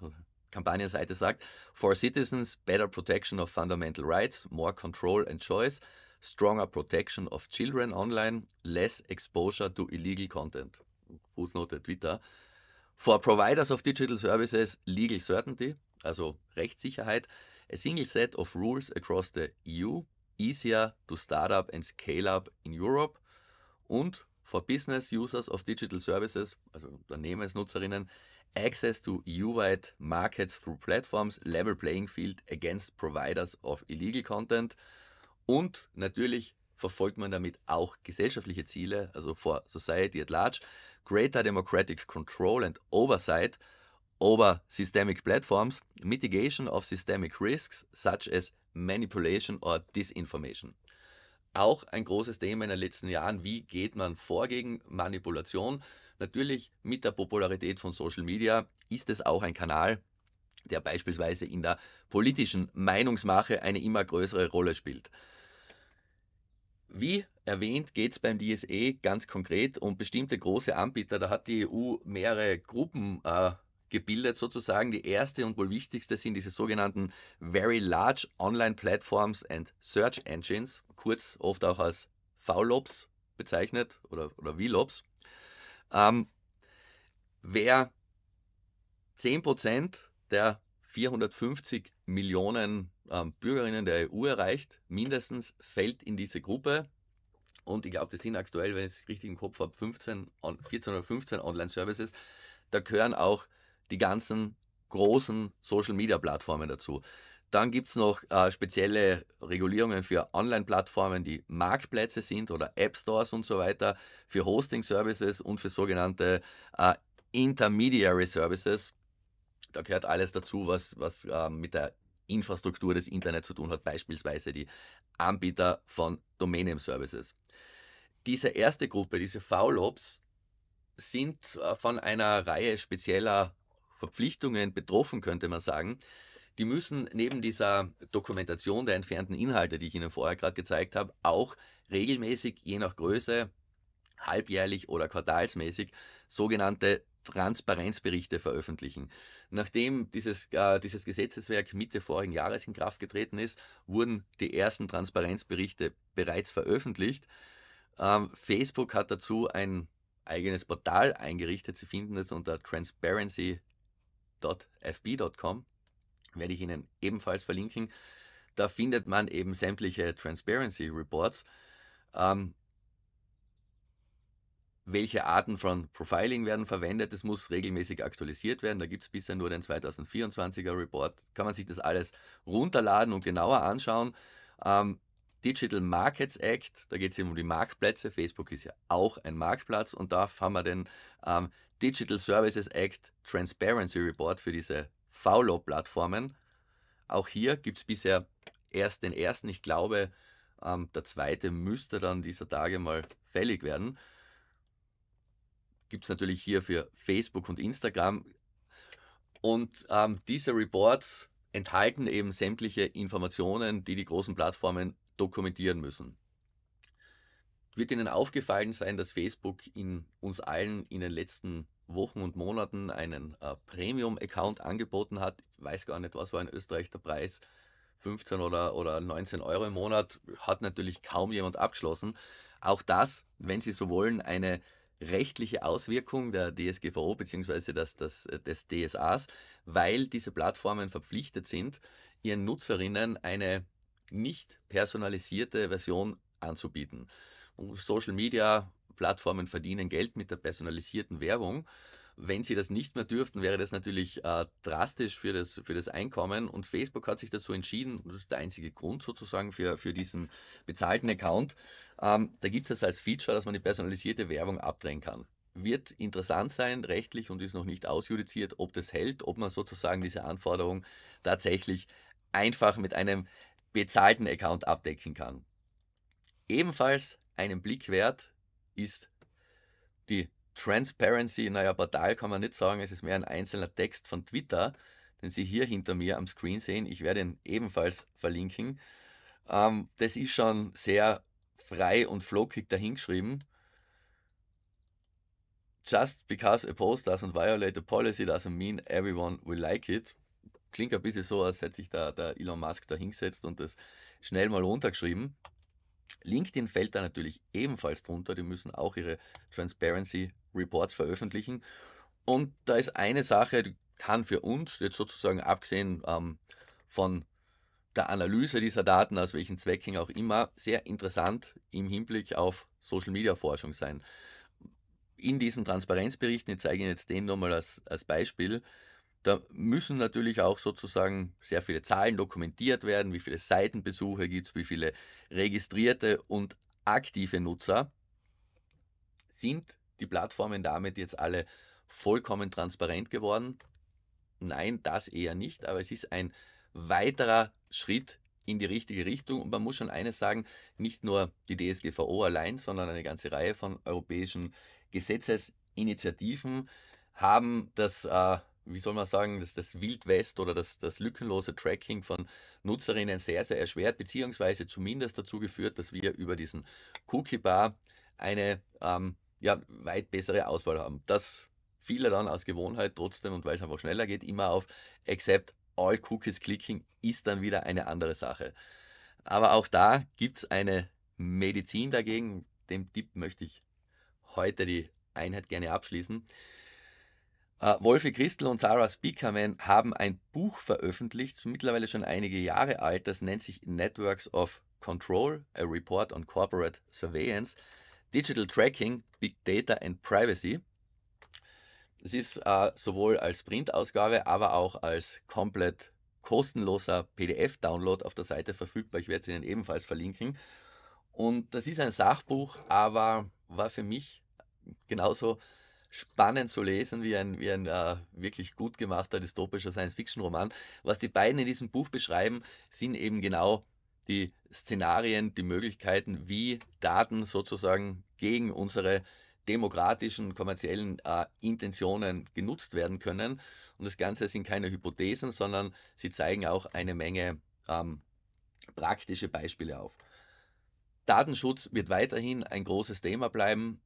Kampagnenseite sagt. For citizens, better protection of fundamental rights, more control and choice, stronger protection of children online, less exposure to illegal content. Fußnote Twitter. For providers of digital services, legal certainty, also Rechtssicherheit, a single set of rules across the EU, easier to start up and scale up in Europe und for Business Users of Digital Services, also Unternehmensnutzerinnen, access to EU-wide markets through platforms, level playing field against providers of illegal content. Und natürlich verfolgt man damit auch gesellschaftliche Ziele, also for society at large, greater democratic control and oversight over systemic platforms, mitigation of systemic risks such as manipulation or disinformation auch ein großes Thema in den letzten Jahren. Wie geht man vor gegen Manipulation? Natürlich mit der Popularität von Social Media ist es auch ein Kanal, der beispielsweise in der politischen Meinungsmache eine immer größere Rolle spielt. Wie erwähnt, geht es beim DSE ganz konkret um bestimmte große Anbieter. Da hat die EU mehrere Gruppen äh, gebildet sozusagen. Die erste und wohl wichtigste sind diese sogenannten Very Large Online Platforms and Search Engines, kurz oft auch als VLOPs bezeichnet oder, oder VLOPs. Ähm, wer 10% der 450 Millionen ähm, Bürgerinnen der EU erreicht, mindestens fällt in diese Gruppe. Und ich glaube, das sind aktuell, wenn ich es richtig im Kopf habe, 14 oder 15 Online-Services. Da gehören auch die ganzen großen Social-Media-Plattformen dazu. Dann gibt es noch äh, spezielle Regulierungen für Online-Plattformen, die Marktplätze sind oder App-Stores und so weiter, für Hosting-Services und für sogenannte äh, Intermediary-Services. Da gehört alles dazu, was, was äh, mit der Infrastruktur des Internets zu tun hat, beispielsweise die Anbieter von Domain-Services. Diese erste Gruppe, diese VLOPs, sind äh, von einer Reihe spezieller Verpflichtungen betroffen, könnte man sagen, die müssen neben dieser Dokumentation der entfernten Inhalte, die ich Ihnen vorher gerade gezeigt habe, auch regelmäßig, je nach Größe, halbjährlich oder quartalsmäßig sogenannte Transparenzberichte veröffentlichen. Nachdem dieses, äh, dieses Gesetzeswerk Mitte vorigen Jahres in Kraft getreten ist, wurden die ersten Transparenzberichte bereits veröffentlicht. Ähm, Facebook hat dazu ein eigenes Portal eingerichtet. Sie finden es unter Transparency www.fb.com werde ich Ihnen ebenfalls verlinken. Da findet man eben sämtliche Transparency Reports, ähm, welche Arten von Profiling werden verwendet. Das muss regelmäßig aktualisiert werden. Da gibt es bisher nur den 2024er Report. Kann man sich das alles runterladen und genauer anschauen. Ähm, Digital Markets Act, da geht es eben um die Marktplätze. Facebook ist ja auch ein Marktplatz und da haben wir den ähm, Digital Services Act Transparency Report für diese VLO-Plattformen. Auch hier gibt es bisher erst den ersten, ich glaube, ähm, der zweite müsste dann dieser Tage mal fällig werden. Gibt es natürlich hier für Facebook und Instagram. Und ähm, diese Reports enthalten eben sämtliche Informationen, die die großen Plattformen dokumentieren müssen. Wird Ihnen aufgefallen sein, dass Facebook in uns allen in den letzten Wochen und Monaten einen äh, Premium-Account angeboten hat? Ich weiß gar nicht, was war in Österreich der Preis. 15 oder, oder 19 Euro im Monat hat natürlich kaum jemand abgeschlossen. Auch das, wenn Sie so wollen, eine rechtliche Auswirkung der DSGVO bzw. Das, das, äh, des DSAs, weil diese Plattformen verpflichtet sind, ihren Nutzerinnen eine nicht personalisierte Version anzubieten. Und Social Media Plattformen verdienen Geld mit der personalisierten Werbung. Wenn sie das nicht mehr dürften, wäre das natürlich äh, drastisch für das, für das Einkommen. Und Facebook hat sich dazu entschieden, das ist der einzige Grund sozusagen für, für diesen bezahlten Account. Ähm, da gibt es das als Feature, dass man die personalisierte Werbung abdrehen kann wird interessant sein, rechtlich und ist noch nicht ausjudiziert, ob das hält, ob man sozusagen diese Anforderung tatsächlich einfach mit einem bezahlten Account abdecken kann. Ebenfalls einen Blick wert ist die Transparency, naja, Portal kann man nicht sagen, es ist mehr ein einzelner Text von Twitter, den Sie hier hinter mir am Screen sehen. Ich werde ihn ebenfalls verlinken. Ähm, das ist schon sehr frei und flockig dahingeschrieben. Just because a post doesn't violate a policy doesn't mean everyone will like it klingt ein bisschen so, als hätte sich da, der Elon Musk da hingesetzt und das schnell mal runtergeschrieben. LinkedIn fällt da natürlich ebenfalls drunter. Die müssen auch ihre Transparency Reports veröffentlichen. Und da ist eine Sache, die kann für uns jetzt sozusagen abgesehen ähm, von der Analyse dieser Daten, aus welchen Zwecken auch immer, sehr interessant im Hinblick auf Social Media Forschung sein. In diesen Transparenzberichten, ich zeige Ihnen jetzt den nochmal als, als Beispiel, da müssen natürlich auch sozusagen sehr viele Zahlen dokumentiert werden, wie viele Seitenbesuche gibt es, wie viele registrierte und aktive Nutzer. Sind die Plattformen damit jetzt alle vollkommen transparent geworden? Nein, das eher nicht, aber es ist ein weiterer Schritt in die richtige Richtung. Und man muss schon eines sagen, nicht nur die DSGVO allein, sondern eine ganze Reihe von europäischen Gesetzesinitiativen haben das äh, wie soll man sagen, das, das Wildwest oder das, das lückenlose Tracking von Nutzerinnen sehr, sehr erschwert, beziehungsweise zumindest dazu geführt, dass wir über diesen Cookie-Bar eine ähm, ja, weit bessere Auswahl haben. Das viele dann aus Gewohnheit trotzdem und weil es einfach schneller geht, immer auf Except All Cookies Clicking ist dann wieder eine andere Sache. Aber auch da gibt es eine Medizin dagegen. Dem Tipp möchte ich heute die Einheit gerne abschließen. Äh, Wolfi Christel und Sarah Speakerman haben ein Buch veröffentlicht, mittlerweile schon einige Jahre alt, das nennt sich Networks of Control, a Report on Corporate Surveillance, Digital Tracking, Big Data and Privacy. Es ist äh, sowohl als Printausgabe, aber auch als komplett kostenloser PDF-Download auf der Seite verfügbar. Ich werde es Ihnen ebenfalls verlinken. Und das ist ein Sachbuch, aber war für mich genauso spannend zu lesen, wie ein, wie ein äh, wirklich gut gemachter dystopischer Science-Fiction-Roman. Was die beiden in diesem Buch beschreiben, sind eben genau die Szenarien, die Möglichkeiten, wie Daten sozusagen gegen unsere demokratischen, kommerziellen äh, Intentionen genutzt werden können. Und das Ganze sind keine Hypothesen, sondern sie zeigen auch eine Menge ähm, praktische Beispiele auf. Datenschutz wird weiterhin ein großes Thema bleiben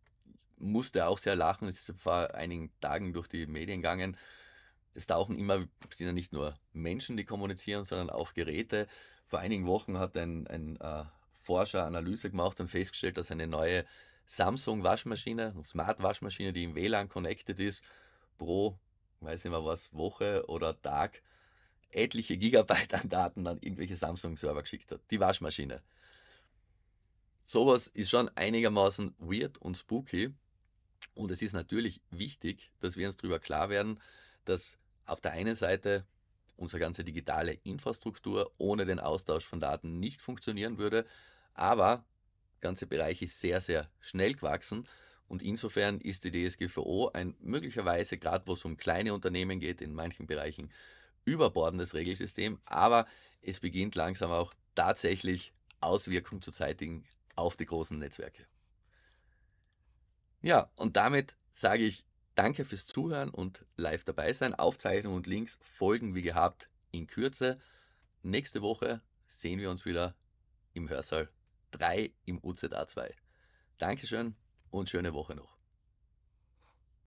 musste auch sehr lachen, es ist vor einigen Tagen durch die Medien gegangen. Es tauchen immer, sind ja nicht nur Menschen, die kommunizieren, sondern auch Geräte. Vor einigen Wochen hat ein, ein äh, Forscher Analyse gemacht und festgestellt, dass eine neue Samsung-Waschmaschine, Smart-Waschmaschine, die im WLAN connected ist, pro, weiß nicht mehr was, Woche oder Tag etliche Gigabyte an Daten an irgendwelche Samsung-Server geschickt hat. Die Waschmaschine. Sowas ist schon einigermaßen weird und spooky. Und es ist natürlich wichtig, dass wir uns darüber klar werden, dass auf der einen Seite unsere ganze digitale Infrastruktur ohne den Austausch von Daten nicht funktionieren würde, aber der ganze Bereich ist sehr, sehr schnell gewachsen und insofern ist die DSGVO ein möglicherweise, gerade wo es um kleine Unternehmen geht, in manchen Bereichen überbordendes Regelsystem, aber es beginnt langsam auch tatsächlich Auswirkungen zu zeitigen auf die großen Netzwerke. Ja, und damit sage ich danke fürs Zuhören und live dabei sein. Aufzeichnung und Links folgen wie gehabt in Kürze. Nächste Woche sehen wir uns wieder im Hörsaal 3 im UZA 2. Dankeschön und schöne Woche noch.